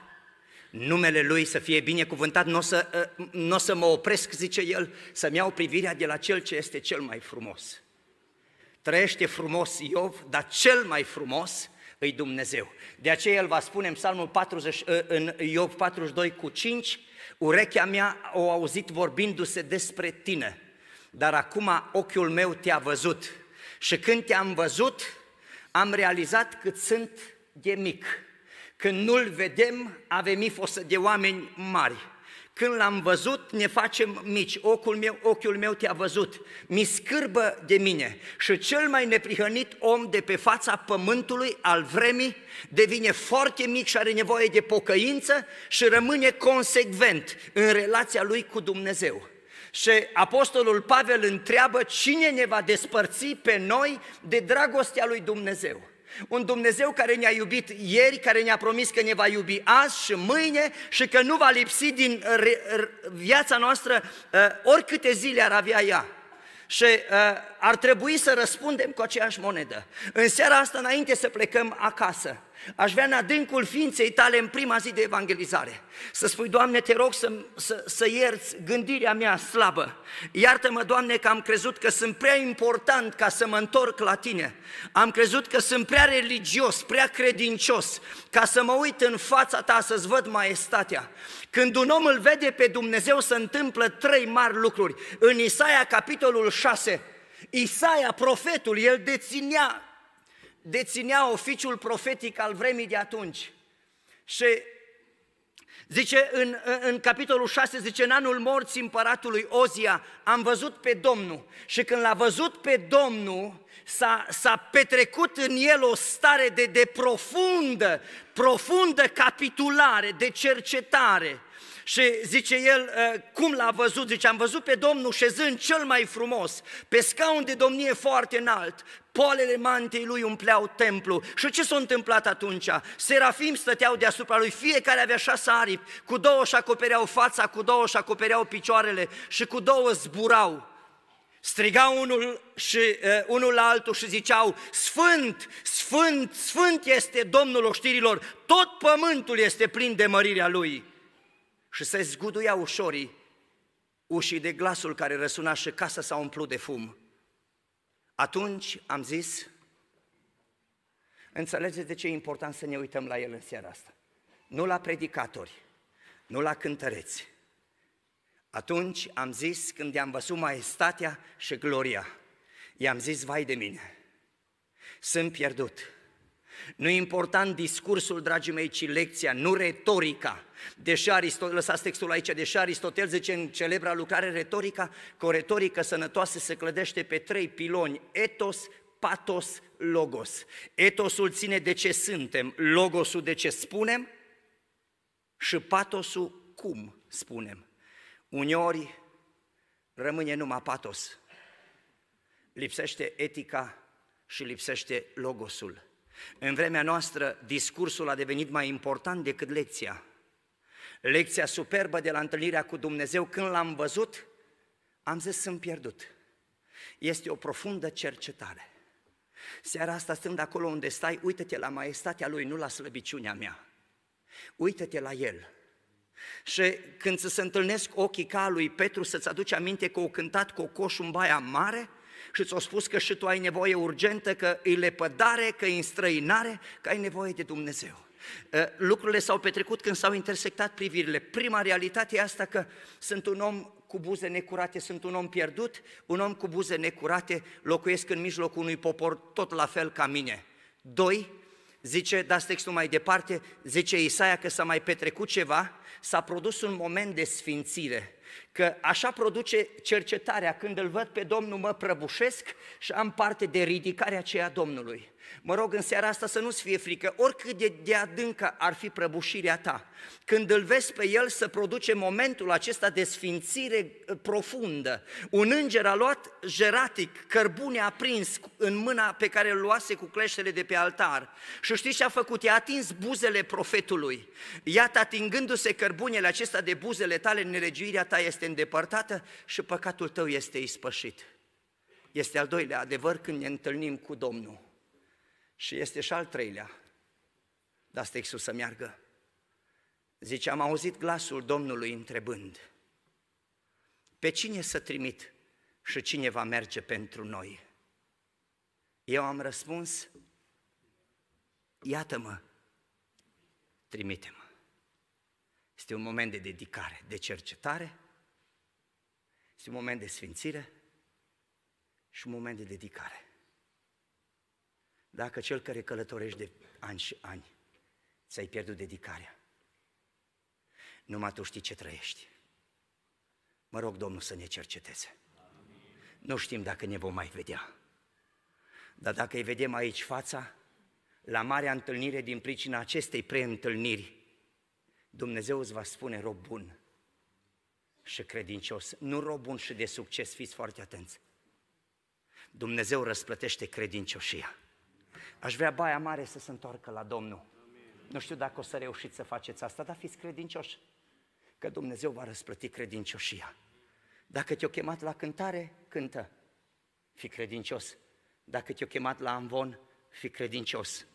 numele Lui să fie binecuvântat, nu o să, ă, n-o să mă opresc, zice El, să-mi iau privirea de la Cel ce este cel mai frumos. Trăiește frumos Iov, dar cel mai frumos îi Dumnezeu. De aceea El va spune în Psalmul 40, ă, în Iov 42 cu 5, urechea mea o auzit vorbindu-se despre tine, dar acum ochiul meu te-a văzut. Și când te-am văzut, am realizat cât sunt de mic. Când nu-l vedem, avem ifosă de oameni mari. Când l-am văzut, ne facem mici. Ocul meu, ochiul meu te-a văzut. Mi scârbă de mine. Și cel mai neprihănit om de pe fața pământului, al vremii, devine foarte mic și are nevoie de pocăință și rămâne consecvent în relația lui cu Dumnezeu. Și Apostolul Pavel întreabă cine ne va despărți pe noi de dragostea lui Dumnezeu. Un Dumnezeu care ne-a iubit ieri, care ne-a promis că ne va iubi azi și mâine și că nu va lipsi din uh, viața noastră uh, oricâte zile ar avea ea. Și uh, ar trebui să răspundem cu aceeași monedă. În seara asta, înainte să plecăm acasă, Aș vrea în adâncul ființei tale în prima zi de evangelizare să spui, Doamne, te rog să, să, să ierți gândirea mea slabă. Iartă-mă, Doamne, că am crezut că sunt prea important ca să mă întorc la Tine. Am crezut că sunt prea religios, prea credincios, ca să mă uit în fața Ta să-ți văd maestatea. Când un om îl vede pe Dumnezeu, se întâmplă trei mari lucruri. În Isaia, capitolul 6, Isaia, profetul, el deținea deținea oficiul profetic al vremii de atunci. Și zice în, în capitolul 6, zice, în anul morții împăratului Ozia, am văzut pe Domnul și când l-a văzut pe Domnul, s-a, s-a petrecut în el o stare de, de profundă, profundă capitulare, de cercetare. Și zice el, ă, cum l-a văzut? Zice, am văzut pe Domnul șezând cel mai frumos, pe scaun de domnie foarte înalt, poalele mantei lui umpleau templu. Și ce s-a întâmplat atunci? Serafim stăteau deasupra lui, fiecare avea șase aripi, cu două și acopereau fața, cu două și acopereau picioarele și cu două zburau striga unul, și, uh, unul la altul și ziceau, Sfânt, Sfânt, Sfânt este Domnul oștirilor, tot pământul este plin de mărirea Lui. Și se zguduia ușorii ușii de glasul care răsuna și casa s-a umplut de fum. Atunci am zis, înțelegeți de ce e important să ne uităm la el în seara asta. Nu la predicatori, nu la cântăreți, atunci am zis, când i-am văzut maestatea și gloria, i-am zis, vai de mine, sunt pierdut. Nu e important discursul, dragii mei, ci lecția, nu retorica. Deși Aristotel, lăsați textul aici, deși Aristotel zice în celebra lucrare retorica, că o retorică sănătoasă se clădește pe trei piloni, etos, patos, logos. Etosul ține de ce suntem, logosul de ce spunem și patosul cum spunem uneori rămâne numai patos. Lipsește etica și lipsește logosul. În vremea noastră, discursul a devenit mai important decât lecția. Lecția superbă de la întâlnirea cu Dumnezeu, când l-am văzut, am zis, sunt pierdut. Este o profundă cercetare. Seara asta, stând acolo unde stai, uită-te la maestatea Lui, nu la slăbiciunea mea. Uită-te la El. Și când să se întâlnesc ochii ca lui Petru, să-ți aduce aminte că o cântat cocoșul în baia mare și ți o spus că și tu ai nevoie urgentă, că e lepădare, că e înstrăinare, că ai nevoie de Dumnezeu. Lucrurile s-au petrecut când s-au intersectat privirile. Prima realitate e asta că sunt un om cu buze necurate, sunt un om pierdut, un om cu buze necurate locuiesc în mijlocul unui popor tot la fel ca mine. Doi, zice, dați textul mai departe, zice Isaia că s-a mai petrecut ceva, s-a produs un moment de sfințire, că așa produce cercetarea, când îl văd pe Domnul mă prăbușesc și am parte de ridicarea aceea Domnului. Mă rog în seara asta să nu-ți fie frică, oricât de, de adâncă ar fi prăbușirea ta. Când îl vezi pe el să produce momentul acesta de sfințire uh, profundă, un înger a luat jeratic, cărbune aprins în mâna pe care îl luase cu cleștele de pe altar. Și știți ce a făcut? I-a atins buzele profetului. Iată, atingându-se cărbunele acesta de buzele tale, nelegiuirea ta este îndepărtată și păcatul tău este ispășit. Este al doilea adevăr când ne întâlnim cu Domnul și este și al treilea. Dați textul să meargă. Zice, am auzit glasul Domnului întrebând, pe cine să trimit și cine va merge pentru noi? Eu am răspuns, iată-mă, trimite-mă. Este un moment de dedicare, de cercetare, este un moment de sfințire și un moment de dedicare dacă cel care călătorești de ani și ani ți-ai pierdut dedicarea. Numai tu știi ce trăiești. Mă rog, Domnul, să ne cerceteze. Nu știm dacă ne vom mai vedea. Dar dacă îi vedem aici fața, la marea întâlnire din pricina acestei preîntâlniri, Dumnezeu îți va spune rob bun și credincios. Nu rob bun și de succes, fiți foarte atenți. Dumnezeu răsplătește credincioșia. Aș vrea Baia Mare să se întoarcă la Domnul. Amin. Nu știu dacă o să reușiți să faceți asta, dar fiți credincioși. Că Dumnezeu va răsplăti credincioșia. Dacă te-o chemat la cântare, cântă. Fi credincios. Dacă te-o chemat la amvon, fi credincios.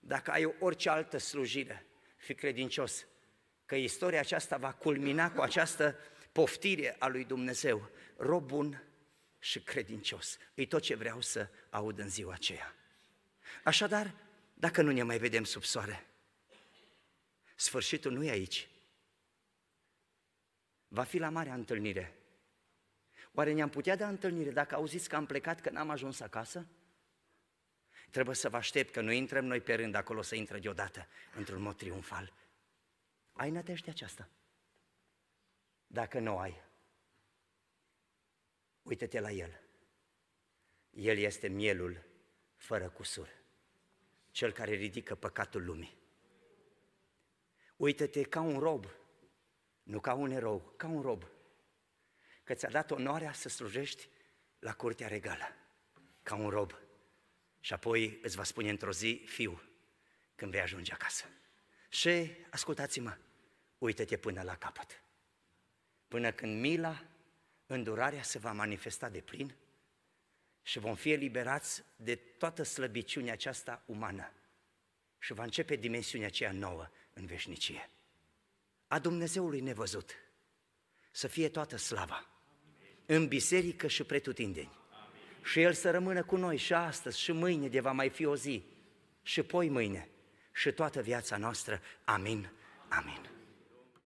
Dacă ai orice altă slujire, fi credincios. Că istoria aceasta va culmina cu această poftire a lui Dumnezeu. Rob bun și credincios. E tot ce vreau să aud în ziua aceea. Așadar, dacă nu ne mai vedem sub soare, sfârșitul nu e aici. Va fi la marea întâlnire. Oare ne-am putea da întâlnire dacă auziți că am plecat, că n-am ajuns acasă? Trebuie să vă aștept că nu intrăm noi pe rând acolo să intre deodată, într-un mod triumfal. Ai nădejde aceasta? Dacă nu ai, uite te la el. El este mielul fără cusur cel care ridică păcatul lumii. Uită-te ca un rob, nu ca un erou, ca un rob, că ți-a dat onoarea să slujești la curtea regală, ca un rob. Și apoi îți va spune într-o zi, fiu, când vei ajunge acasă. Și ascultați-mă, uită-te până la capăt. Până când mila, îndurarea se va manifesta de plin și vom fi eliberați de toată slăbiciunea aceasta umană și va începe dimensiunea aceea nouă în veșnicie. A Dumnezeului nevăzut să fie toată slava în biserică și pretutindeni. Și El să rămână cu noi și astăzi și mâine de va mai fi o zi și poi mâine și toată viața noastră. Amin. Amin.